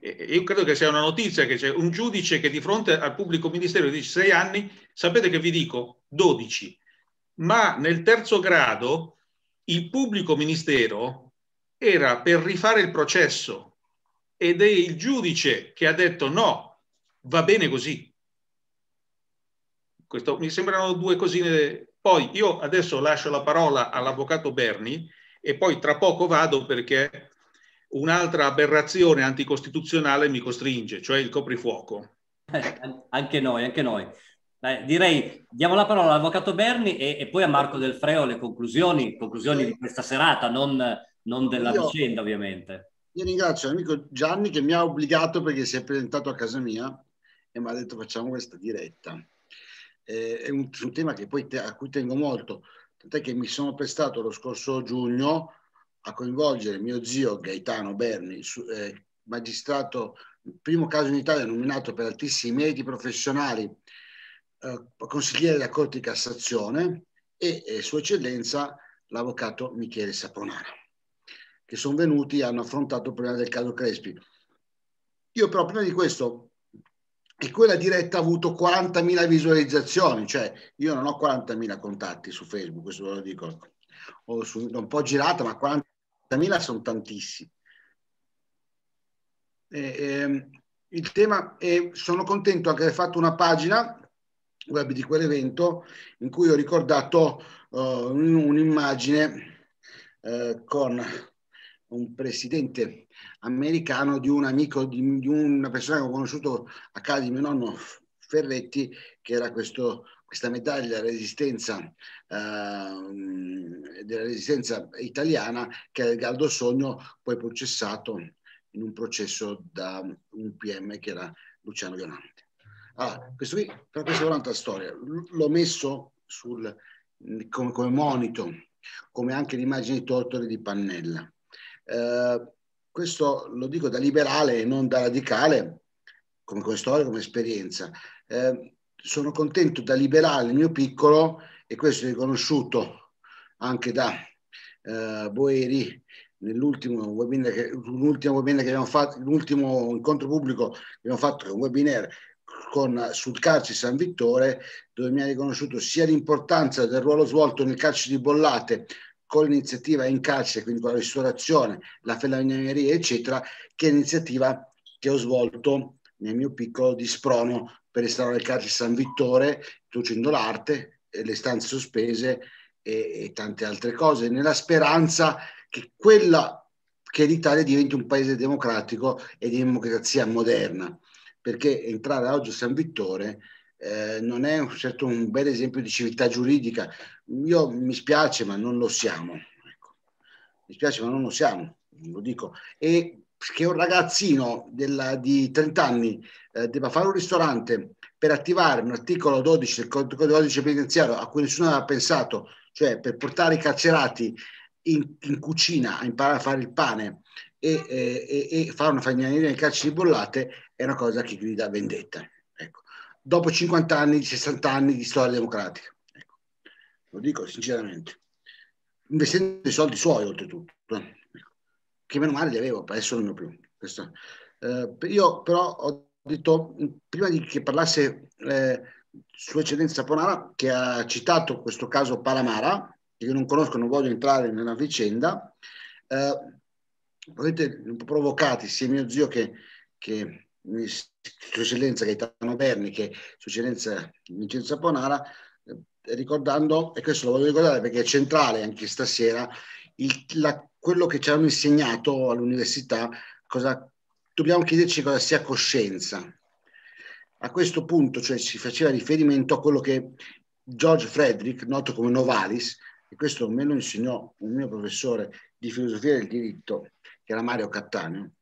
B: Io credo che sia una notizia che c'è un giudice che di fronte al pubblico ministero dice sei anni, sapete che vi dico 12, ma nel terzo grado il pubblico ministero era per rifare il processo ed è il giudice che ha detto no, va bene così. Questo, mi sembrano due cosine. Poi io adesso lascio la parola all'avvocato Berni e poi tra poco vado perché un'altra aberrazione anticostituzionale mi costringe, cioè il coprifuoco. Eh, anche noi, anche noi. Dai, direi, diamo la parola
A: all'avvocato Berni e, e, poi a Marco Del Freo le conclusioni, conclusioni di questa serata, non, non della io, vicenda ovviamente.
D: Io ringrazio l'amico Gianni che mi ha obbligato perché si è presentato a casa mia e mi ha detto facciamo questa diretta. Eh, è un, un tema te, a cui tengo molto, tant'è che mi sono prestato lo scorso giugno a coinvolgere mio zio Gaetano Berni, su, eh, magistrato, primo caso in Italia nominato per altissimi meriti professionali, eh, consigliere della Corte di Cassazione e, eh, Sua Eccellenza l'avvocato Michele Saponara, che sono venuti e hanno affrontato il problema del caso Crespi. Io però prima di questo e quella diretta ha avuto 40.000 visualizzazioni, cioè io non ho 40.000 contatti su Facebook, questo ve lo dico, o su, un po' girata, ma 40.000 30.000 sono tantissimi. E, e, ehm, il tema è, sono contento anche di aver fatto una pagina web di quell'evento in cui ho ricordato uh, un'immagine uh, con un presidente americano di un amico, di, di una persona che ho conosciuto a casa di mio nonno Ferretti, che era questo questa medaglia resistenza, eh, della resistenza italiana che il Galdo Sogno poi processato in un processo da un PM che era Luciano Violante. Allora, questo qui, però questa è un'altra storia. L'ho messo sul, come, come, monito, come anche l'immagine di Tortore di Pannella. Eh, questo lo dico da liberale e non da radicale, come, come storia, come esperienza. Eh, sono contento da liberare il mio piccolo e questo è riconosciuto anche da eh, Boeri nell'ultimo webinar che, webinar che abbiamo fatto, l'ultimo incontro pubblico che abbiamo fatto, un webinar con, sul calcio di San Vittore, dove mi ha riconosciuto sia l'importanza del ruolo svolto nel calcio di bollate con l'iniziativa in calce, quindi con la ristorazione, la felamineria, eccetera, che l'iniziativa che ho svolto nel mio piccolo di sprono per restaurare il carcere San Vittore, producendo l'arte, eh, le stanze sospese e, e tante altre cose, nella speranza che quella che l'Italia diventi un paese democratico e di democrazia moderna, perché entrare oggi a San Vittore eh, non è un, certo un bel esempio di civiltà giuridica. Io mi spiace, ma non lo siamo. Ecco. Mi spiace, ma non lo siamo, lo dico. E che un ragazzino della, di 30 anni eh, debba fare un ristorante per attivare un articolo 12 del codice penitenziario a cui nessuno aveva pensato, cioè per portare i carcerati in, in cucina a imparare a fare il pane e, e, e, fare una fagnanina in carceri bollate, è una cosa che grida vendetta. Ecco. Dopo 50 anni, 60 anni di storia democratica. Ecco. Lo dico sinceramente. Investendo i soldi suoi, oltretutto. Eh che meno male li avevo, adesso non ne ho più. Eh, io però ho detto, prima di che parlasse eh, Sua Eccellenza Ponara, che ha citato questo caso Palamara, che io non conosco, non voglio entrare nella vicenda, eh, volete provocati sia mio zio che, che Sua Eccellenza Gaetano Berni, che Sua Eccellenza Vincenzo Ponara, eh, ricordando, e questo lo voglio ricordare perché è centrale anche stasera, il, la quello che ci hanno insegnato all'università, cosa, dobbiamo chiederci cosa sia coscienza. A questo punto, cioè, si faceva riferimento a quello che George Frederick, noto come Novalis, e questo me lo insegnò un mio professore di filosofia del diritto, che era Mario Cattaneo,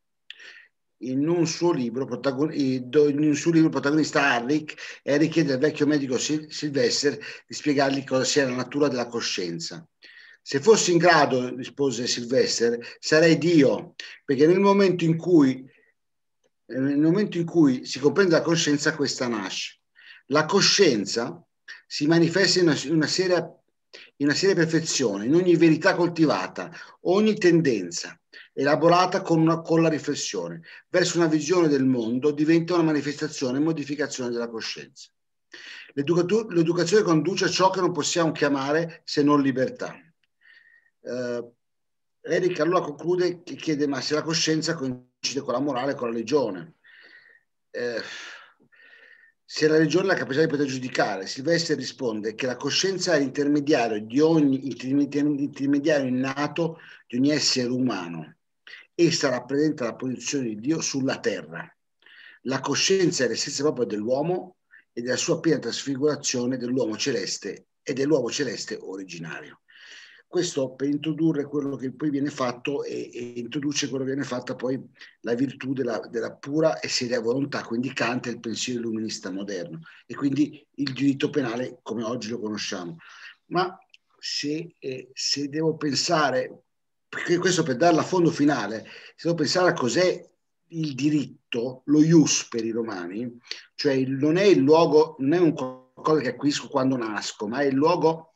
D: in un suo libro, un suo libro protagonista Harrick era richiedere al vecchio medico Sylvester di spiegargli cosa sia la natura della coscienza. Se fossi in grado, rispose Silvester, sarei Dio, perché nel momento in cui, nel momento in cui si comprende la coscienza, questa nasce. La coscienza si manifesta in una, in una seria in una seria perfezione, in ogni verità coltivata, ogni tendenza elaborata con, una, con la riflessione verso una visione del mondo diventa una manifestazione e modificazione della coscienza. L'educazione conduce a ciò che non possiamo chiamare se non libertà eh, Eric allora conclude che chiede ma se la coscienza coincide con la morale e con la legione. Eh, se la legione ha la capacità di poter giudicare, Silvestri risponde che la coscienza è l'intermediario di ogni intermediario innato di ogni essere umano. Essa rappresenta la posizione di Dio sulla terra. La coscienza è l'essenza propria dell'uomo e della sua piena trasfigurazione dell'uomo celeste e dell'uomo celeste originario questo per introdurre quello che poi viene fatto e, e introduce quello che viene fatta poi la virtù della, della pura e seria volontà, quindi Kant è il pensiero illuminista moderno e quindi il diritto penale come oggi lo conosciamo. Ma se, eh, se devo pensare, perché questo per darla a fondo finale, se devo pensare a cos'è il diritto, lo ius per i romani, cioè non è il luogo, non è un qualcosa che acquisisco quando nasco, ma è il luogo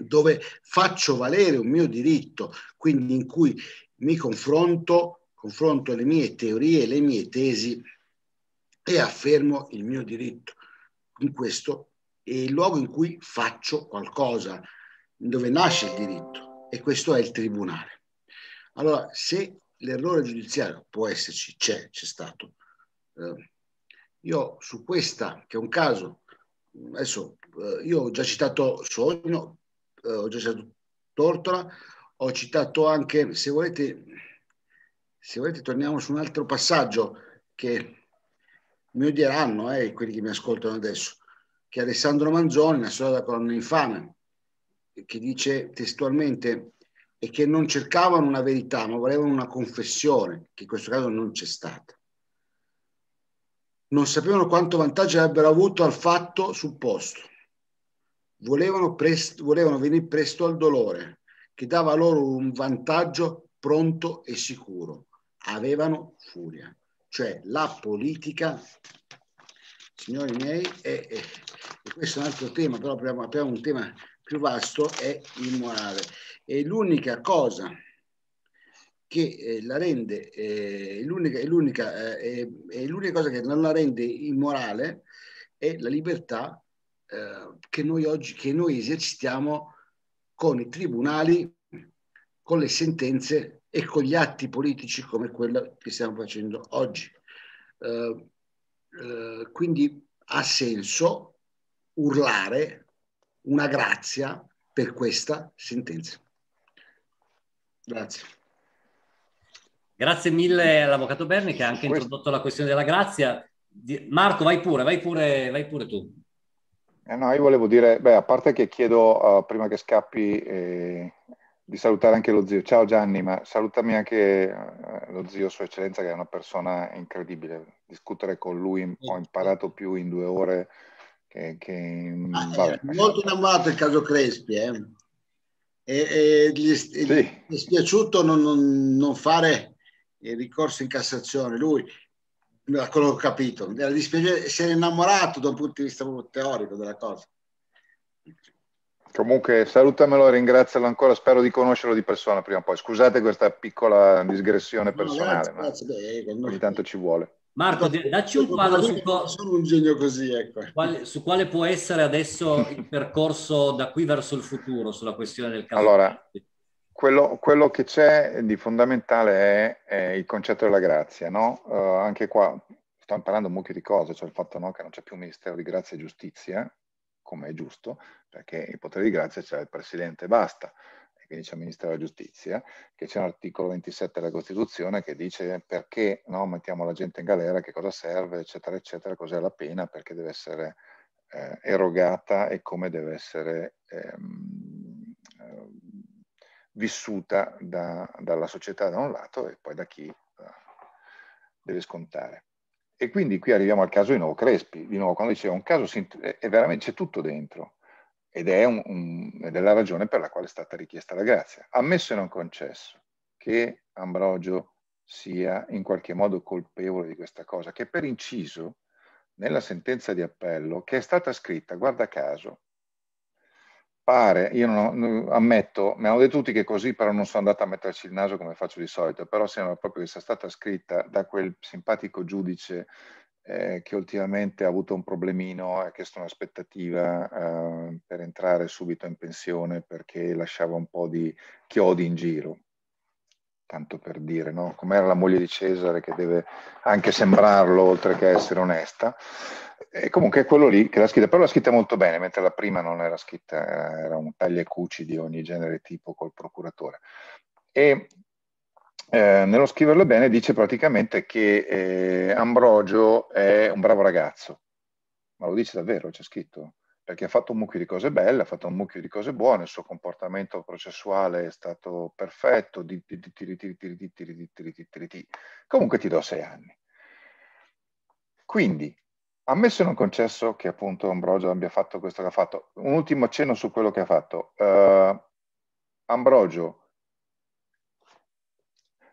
D: dove faccio valere un mio diritto, quindi in cui mi confronto, confronto le mie teorie, le mie tesi e affermo il mio diritto. In questo è il luogo in cui faccio qualcosa, dove nasce il diritto e questo è il tribunale. Allora, se l'errore giudiziario può esserci, c'è, c'è stato. Eh, io su questa, che è un caso, adesso eh, io ho già citato Sogno, eh, ho già citato Tortola, ho citato anche, se volete, se volete torniamo su un altro passaggio che mi odieranno eh, quelli che mi ascoltano adesso, che Alessandro Manzoni, la storia della colonna infame, che dice testualmente e che non cercavano una verità, ma volevano una confessione, che in questo caso non c'è stata. Non sapevano quanto vantaggio avrebbero avuto al fatto sul posto volevano, presto, volevano venire presto al dolore, che dava loro un vantaggio pronto e sicuro. Avevano furia. Cioè la politica, signori miei, è, è questo è un altro tema, però abbiamo, apriamo un tema più vasto, è immorale. E l'unica cosa che eh, la rende, eh, l'unica, l'unica, eh, cosa che non la rende immorale è la libertà eh, che, noi oggi, che noi esercitiamo con i tribunali, con le sentenze e con gli atti politici come quello che stiamo facendo oggi. Eh, eh, quindi ha senso urlare una
A: grazia
D: per questa sentenza.
A: Grazie. Grazie mille all'avvocato Berni che ha anche introdotto la questione della grazia. Marco, vai pure, vai pure, vai pure tu.
C: Eh no, io volevo dire, beh, a parte che chiedo uh, prima che scappi eh, di salutare anche lo zio. Ciao Gianni, ma salutami anche eh, lo zio Sua Eccellenza che è una persona incredibile. Discutere con lui ho imparato più in due ore che, che in... Ah, Vabbè, eh, molto innamorato il caso Crespi, eh? E, e gli, sì. gli è spiaciuto non,
D: non, non fare il ricorso in Cassazione. Lui da quello che ho capito, era dispiace, si era innamorato da un punto di vista teorico della cosa.
C: Comunque salutamelo, ringrazialo ancora, spero di conoscerlo di persona prima o poi. Scusate questa piccola digressione personale, no, grazie, grazie, beh, ecco, ogni tanto ci vuole.
A: Marco, dacci un quadro su, sono un genio così, ecco. quale, su quale può essere adesso il percorso da qui verso il futuro sulla questione del caso.
C: Allora, quello, quello, che c'è di fondamentale è, è il concetto della grazia, no? Uh, anche qua stiamo parlando un mucchio di cose, cioè il fatto no, che non c'è più un ministero di grazia e giustizia, come è giusto, perché il potere di grazia c'è il Presidente e basta, e quindi c'è il Ministero della Giustizia, che c'è l'articolo 27 della Costituzione che dice perché no, mettiamo la gente in galera, che cosa serve, eccetera, eccetera, cos'è la pena, perché deve essere eh, erogata e come deve essere... Ehm, vissuta da, dalla società da un lato e poi da chi eh, deve scontare. E quindi qui arriviamo al caso di nuovo Crespi, di nuovo quando diceva un caso è veramente c'è tutto dentro ed è, un, un, ed è, la ragione per la quale è stata richiesta la grazia. Ammesso e non concesso che Ambrogio sia in qualche modo colpevole di questa cosa, che per inciso nella sentenza di appello che è stata scritta, guarda caso, pare, io non ho, ammetto, mi hanno detto tutti che così, però non sono andata a metterci il naso come faccio di solito, però sembra proprio che sia stata scritta da quel simpatico giudice eh, che ultimamente ha avuto un problemino, ha chiesto un'aspettativa eh, per entrare subito in pensione perché lasciava un po' di chiodi in giro. Tanto per dire, no? Com'era la moglie di Cesare che deve anche sembrarlo oltre che essere onesta. E comunque è quello lì che l'ha scritta, però l'ha scritta molto bene, mentre la prima non era scritta, era un taglia e cuci di ogni genere tipo col procuratore. E eh, nello scriverlo bene dice praticamente che eh, Ambrogio è un bravo ragazzo, ma lo dice davvero, c'è scritto, perché ha fatto un mucchio di cose belle, ha fatto un mucchio di cose buone, il suo comportamento processuale è stato perfetto, comunque ti do sei anni. Quindi Ammesso non concesso che appunto Ambrogio abbia fatto questo che ha fatto, un ultimo accenno su quello che ha fatto. Uh, Ambrogio,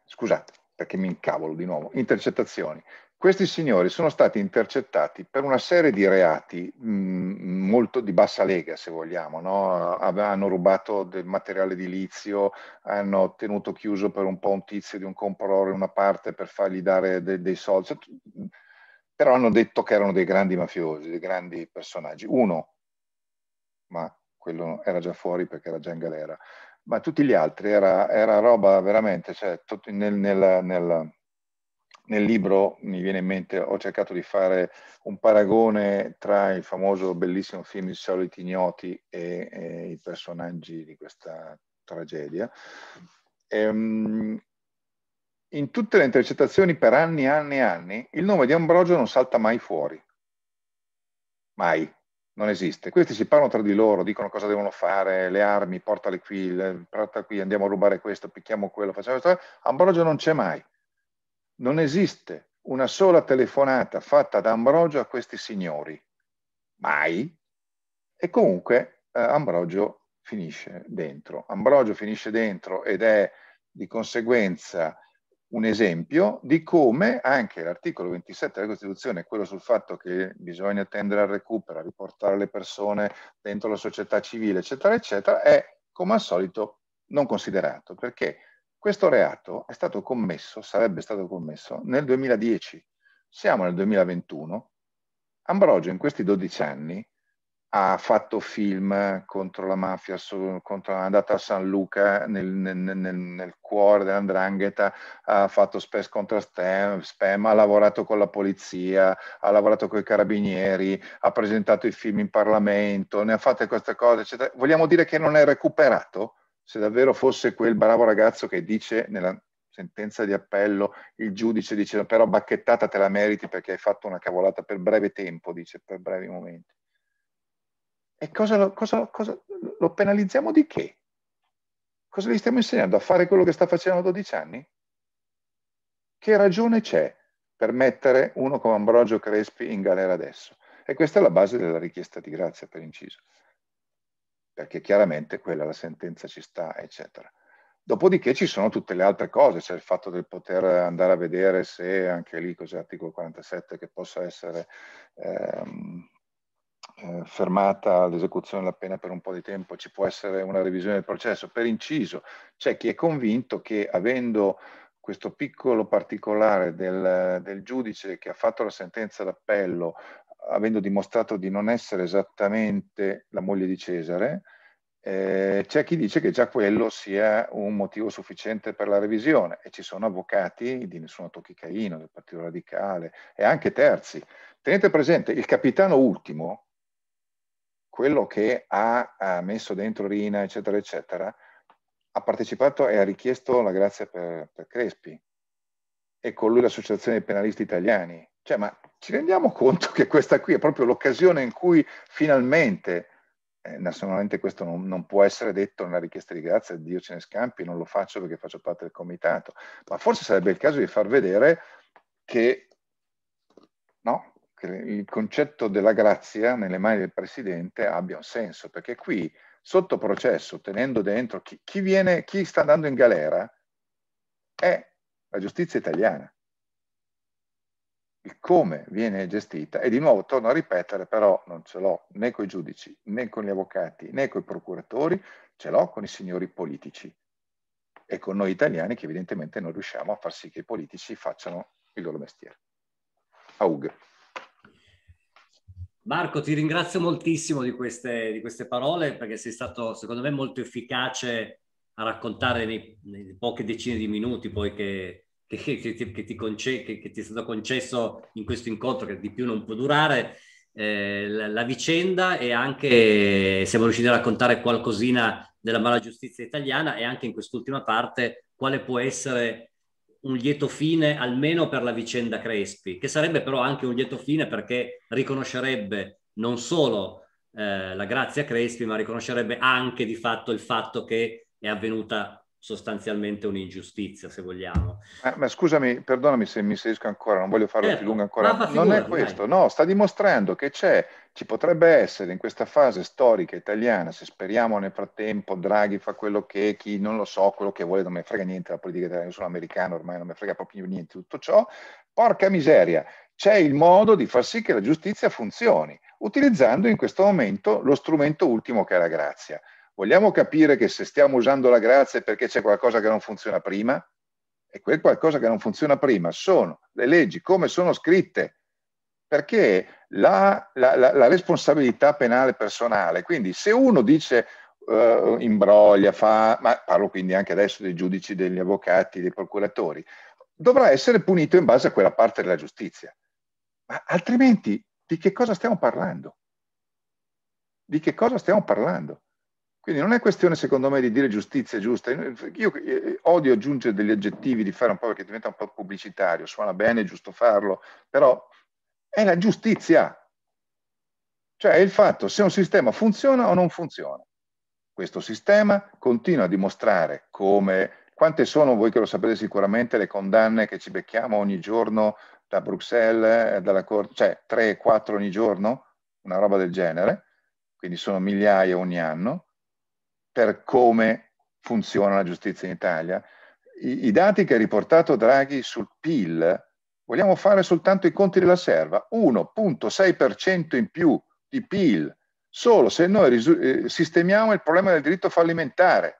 C: scusate perché mi incavolo di nuovo, intercettazioni. Questi signori sono stati intercettati per una serie di reati mh, mm, molto di bassa lega, se vogliamo. No? Hanno rubato del materiale edilizio, hanno tenuto chiuso per un po' un tizio di un comprore una parte per fargli dare de dei soldi. Cioè, però hanno detto che erano dei grandi mafiosi, dei grandi personaggi. Uno, ma quello era già fuori perché era già in galera, ma tutti gli altri era, era roba veramente, cioè, nel, nel, nel, nel, libro mi viene in mente, ho cercato di fare un paragone tra il famoso bellissimo film I soliti ignoti e, e i personaggi di questa tragedia. E, ehm, in tutte le intercettazioni per anni e anni e anni, il nome di Ambrogio non salta mai fuori. Mai. Non esiste. Questi si parlano tra di loro, dicono cosa devono fare, le armi, portale qui, porta qui, andiamo a rubare questo, picchiamo quello, facciamo questo. Ambrogio non c'è mai. Non esiste una sola telefonata fatta da Ambrogio a questi signori. Mai. E comunque eh, Ambrogio finisce dentro. Ambrogio finisce dentro ed è di conseguenza un esempio di come anche l'articolo 27 della Costituzione, quello sul fatto che bisogna tendere al recupero, a riportare le persone dentro la società civile, eccetera, eccetera, è come al solito non considerato, perché questo reato è stato commesso, sarebbe stato commesso nel 2010, siamo nel 2021, Ambrogio in questi 12 anni ha fatto film contro la mafia, su, contro, è andata a San Luca eh, nel, nel, nel, nel cuore dell'andrangheta, ha fatto spes contro spam, spam, ha lavorato con la polizia, ha lavorato con i carabinieri, ha presentato i film in Parlamento, ne ha fatte queste cose, eccetera. Vogliamo dire che non è recuperato? Se davvero fosse quel bravo ragazzo che dice nella sentenza di appello, il giudice dice però bacchettata te la meriti perché hai fatto una cavolata per breve tempo, dice per brevi momenti. E cosa, cosa, cosa, lo penalizziamo di che? Cosa gli stiamo insegnando? A fare quello che sta facendo a 12 anni? Che ragione c'è per mettere uno come Ambrogio Crespi in galera adesso? E questa è la base della richiesta di grazia, per inciso. Perché chiaramente quella, la sentenza ci sta, eccetera. Dopodiché ci sono tutte le altre cose, c'è il fatto del poter andare a vedere se anche lì cos'è l'articolo 47 che possa essere ehm, eh, fermata l'esecuzione della pena per un po' di tempo, ci può essere una revisione del processo. Per inciso, c'è chi è convinto che avendo questo piccolo particolare del, del giudice che ha fatto la sentenza d'appello, avendo dimostrato di non essere esattamente la moglie di Cesare, eh, c'è chi dice che già quello sia un motivo sufficiente per la revisione e ci sono avvocati di nessuno tocchicaino, del Partito Radicale e anche terzi. Tenete presente, il capitano ultimo, quello che ha, ha messo dentro Rina, eccetera, eccetera, ha partecipato e ha richiesto la grazia per, per Crespi e con lui l'Associazione dei Penalisti Italiani. Cioè, ma ci rendiamo conto che questa qui è proprio l'occasione in cui finalmente, eh, nazionalmente questo non, non, può essere detto nella richiesta di grazia, Dio ce ne scampi, non lo faccio perché faccio parte del comitato, ma forse sarebbe il caso di far vedere che no, che il concetto della grazia nelle mani del Presidente abbia un senso, perché qui sotto processo, tenendo dentro chi, chi, viene, chi sta andando in galera, è la giustizia italiana. Il come viene gestita, e di nuovo torno a ripetere, però non ce l'ho né con i giudici, né con gli avvocati, né con i procuratori, ce l'ho con i signori politici e con noi italiani che evidentemente non riusciamo a far sì che i politici facciano il loro mestiere. Aug.
A: Marco, ti ringrazio moltissimo di queste, di queste parole perché sei stato, secondo me, molto efficace a raccontare nei, nei poche decine di minuti poi che, che, che, che ti conce, che, ti è stato concesso in questo incontro, che di più non può durare, eh, la, la, vicenda e anche siamo riusciti a raccontare qualcosina della mala giustizia italiana e anche in quest'ultima parte quale può essere un lieto fine almeno per la vicenda Crespi, che sarebbe però anche un lieto fine perché riconoscerebbe non solo eh, la grazia Crespi, ma riconoscerebbe anche di fatto il fatto che è avvenuta sostanzialmente un'ingiustizia, se
C: vogliamo. Eh, ma scusami, perdonami se mi inserisco ancora, non voglio farlo certo, più lungo ancora. Figura, non è questo, dai. no, sta dimostrando che c'è, ci potrebbe essere in questa fase storica italiana, se speriamo nel frattempo Draghi fa quello che, chi non lo so, quello che vuole, non mi frega niente la politica italiana, io sono americano ormai, non mi frega proprio niente tutto ciò, porca miseria, c'è il modo di far sì che la giustizia funzioni, utilizzando in questo momento lo strumento ultimo che è la grazia. Vogliamo capire che se stiamo usando la grazia è perché c'è qualcosa che non funziona prima? E quel qualcosa che non funziona prima sono le leggi come sono scritte, perché la, la, la, la responsabilità penale personale, quindi se uno dice uh, imbroglia, fa, ma parlo quindi anche adesso dei giudici, degli avvocati, dei procuratori, dovrà essere punito in base a quella parte della giustizia. Ma altrimenti di che cosa stiamo parlando? Di che cosa stiamo parlando? Quindi non è questione, secondo me, di dire giustizia giusta. Io eh, odio aggiungere degli aggettivi, di fare un po' perché diventa un po' pubblicitario, suona bene, è giusto farlo, però è la giustizia. Cioè è il fatto se un sistema funziona o non funziona. Questo sistema continua a dimostrare come, quante sono, voi che lo sapete sicuramente, le condanne che ci becchiamo ogni giorno da Bruxelles, eh, dalla Corte, cioè 3-4 ogni giorno, una roba del genere, quindi sono migliaia ogni anno per come funziona la giustizia in Italia. I, I, dati che ha riportato Draghi sul PIL, vogliamo fare soltanto i conti della serva, 1.6% in più di PIL, solo se noi eh, sistemiamo il problema del diritto fallimentare.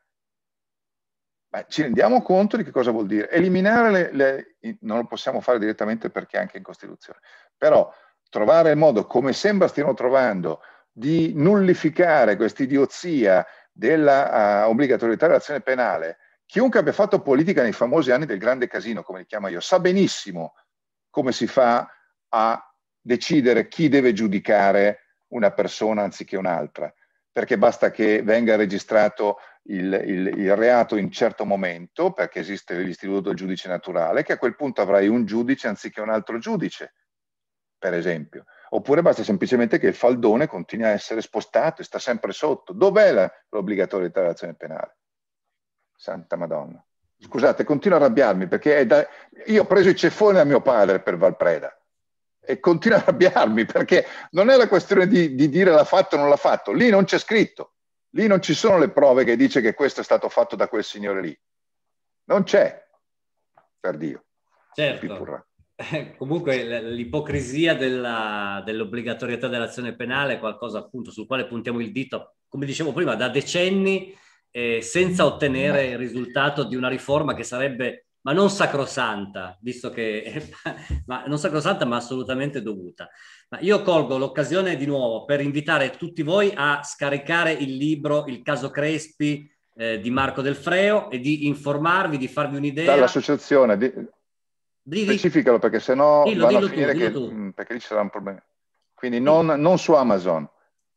C: Ma ci rendiamo conto di che cosa vuol dire? Eliminare le, le, non lo possiamo fare direttamente perché è anche in Costituzione, però trovare il modo, come sembra stiano trovando, di nullificare questa idiozia della uh, obbligatorietà dell'azione penale, chiunque abbia fatto politica nei famosi anni del grande casino, come li chiamo io, sa benissimo come si fa a decidere chi deve giudicare una persona anziché un'altra, perché basta che venga registrato il, il, il, reato in certo momento, perché esiste l'istituto del giudice naturale, che a quel punto avrai un giudice anziché un altro giudice, per esempio oppure basta semplicemente che il faldone continui a essere spostato e sta sempre sotto. Dov'è l'obbligatorietà dell'azione penale? Santa Madonna. Scusate, continuo a arrabbiarmi perché da... io ho preso i ceffoni a mio padre per Valpreda e continuo a arrabbiarmi perché non è la questione di, di dire l'ha fatto o non l'ha fatto, lì non c'è scritto, lì non ci sono le prove che dice che questo è stato fatto da quel signore lì. Non c'è, per Dio. Certo.
A: Comunque l'ipocrisia della, dell'obbligatorietà dell'azione penale è qualcosa appunto sul quale puntiamo il dito, come dicevo prima, da decenni eh, senza ottenere il risultato di una riforma che sarebbe, ma non sacrosanta, visto che, ma non sacrosanta ma assolutamente dovuta. Ma io colgo l'occasione di nuovo per invitare tutti voi a scaricare il libro Il caso Crespi eh, di Marco Del Freo e di informarvi, di farvi un'idea.
C: Dall'associazione... Di Specificalo perché sennò dillo, dillo a finire tu, che... Mm, perché lì ci sarà un problema. Quindi non, non su Amazon.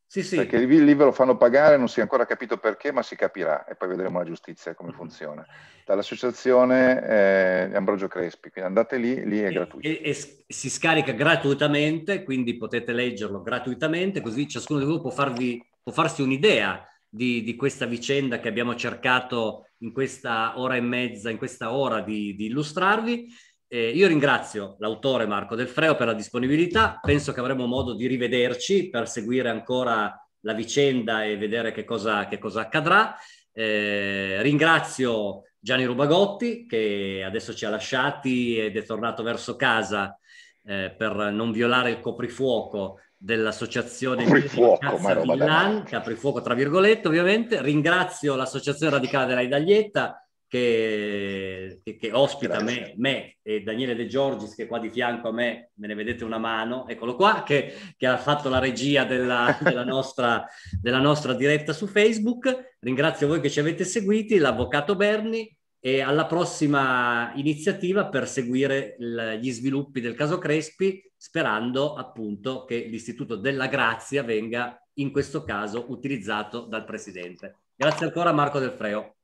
C: Sì, sì. Perché lì, lì ve lo fanno pagare, non si è ancora capito perché, ma si capirà e poi vedremo la giustizia come mm. funziona. Dall'associazione eh, Ambrogio Crespi, quindi andate lì, lì è gratuito. E, e, e,
A: si scarica gratuitamente, quindi potete leggerlo gratuitamente, così ciascuno di voi può, farvi, può farsi un'idea di, di, questa vicenda che abbiamo cercato in questa ora e mezza, in questa ora di, di illustrarvi. Eh, io ringrazio l'autore Marco Del Freo per la disponibilità, penso che avremo modo di rivederci per seguire ancora la vicenda e vedere che cosa, che cosa accadrà. Eh, ringrazio Gianni Rubagotti che adesso ci ha lasciati ed è tornato verso casa eh, per non violare il coprifuoco dell'associazione Caprifuoco, Milan, Caprifuoco tra virgolette ovviamente. Ringrazio l'associazione radicale della Idaglietta che, che, che ospita me, me, e Daniele De Giorgis, che qua di fianco a me, me ne vedete una mano, eccolo qua, che, che ha fatto la regia della, della, nostra, della nostra diretta su Facebook. Ringrazio voi che ci avete seguiti, l'Avvocato Berni, e alla prossima iniziativa per seguire il, gli sviluppi del caso Crespi, sperando appunto che l'istituto della grazia venga in questo caso utilizzato dal Presidente. Grazie ancora Marco Del Freo.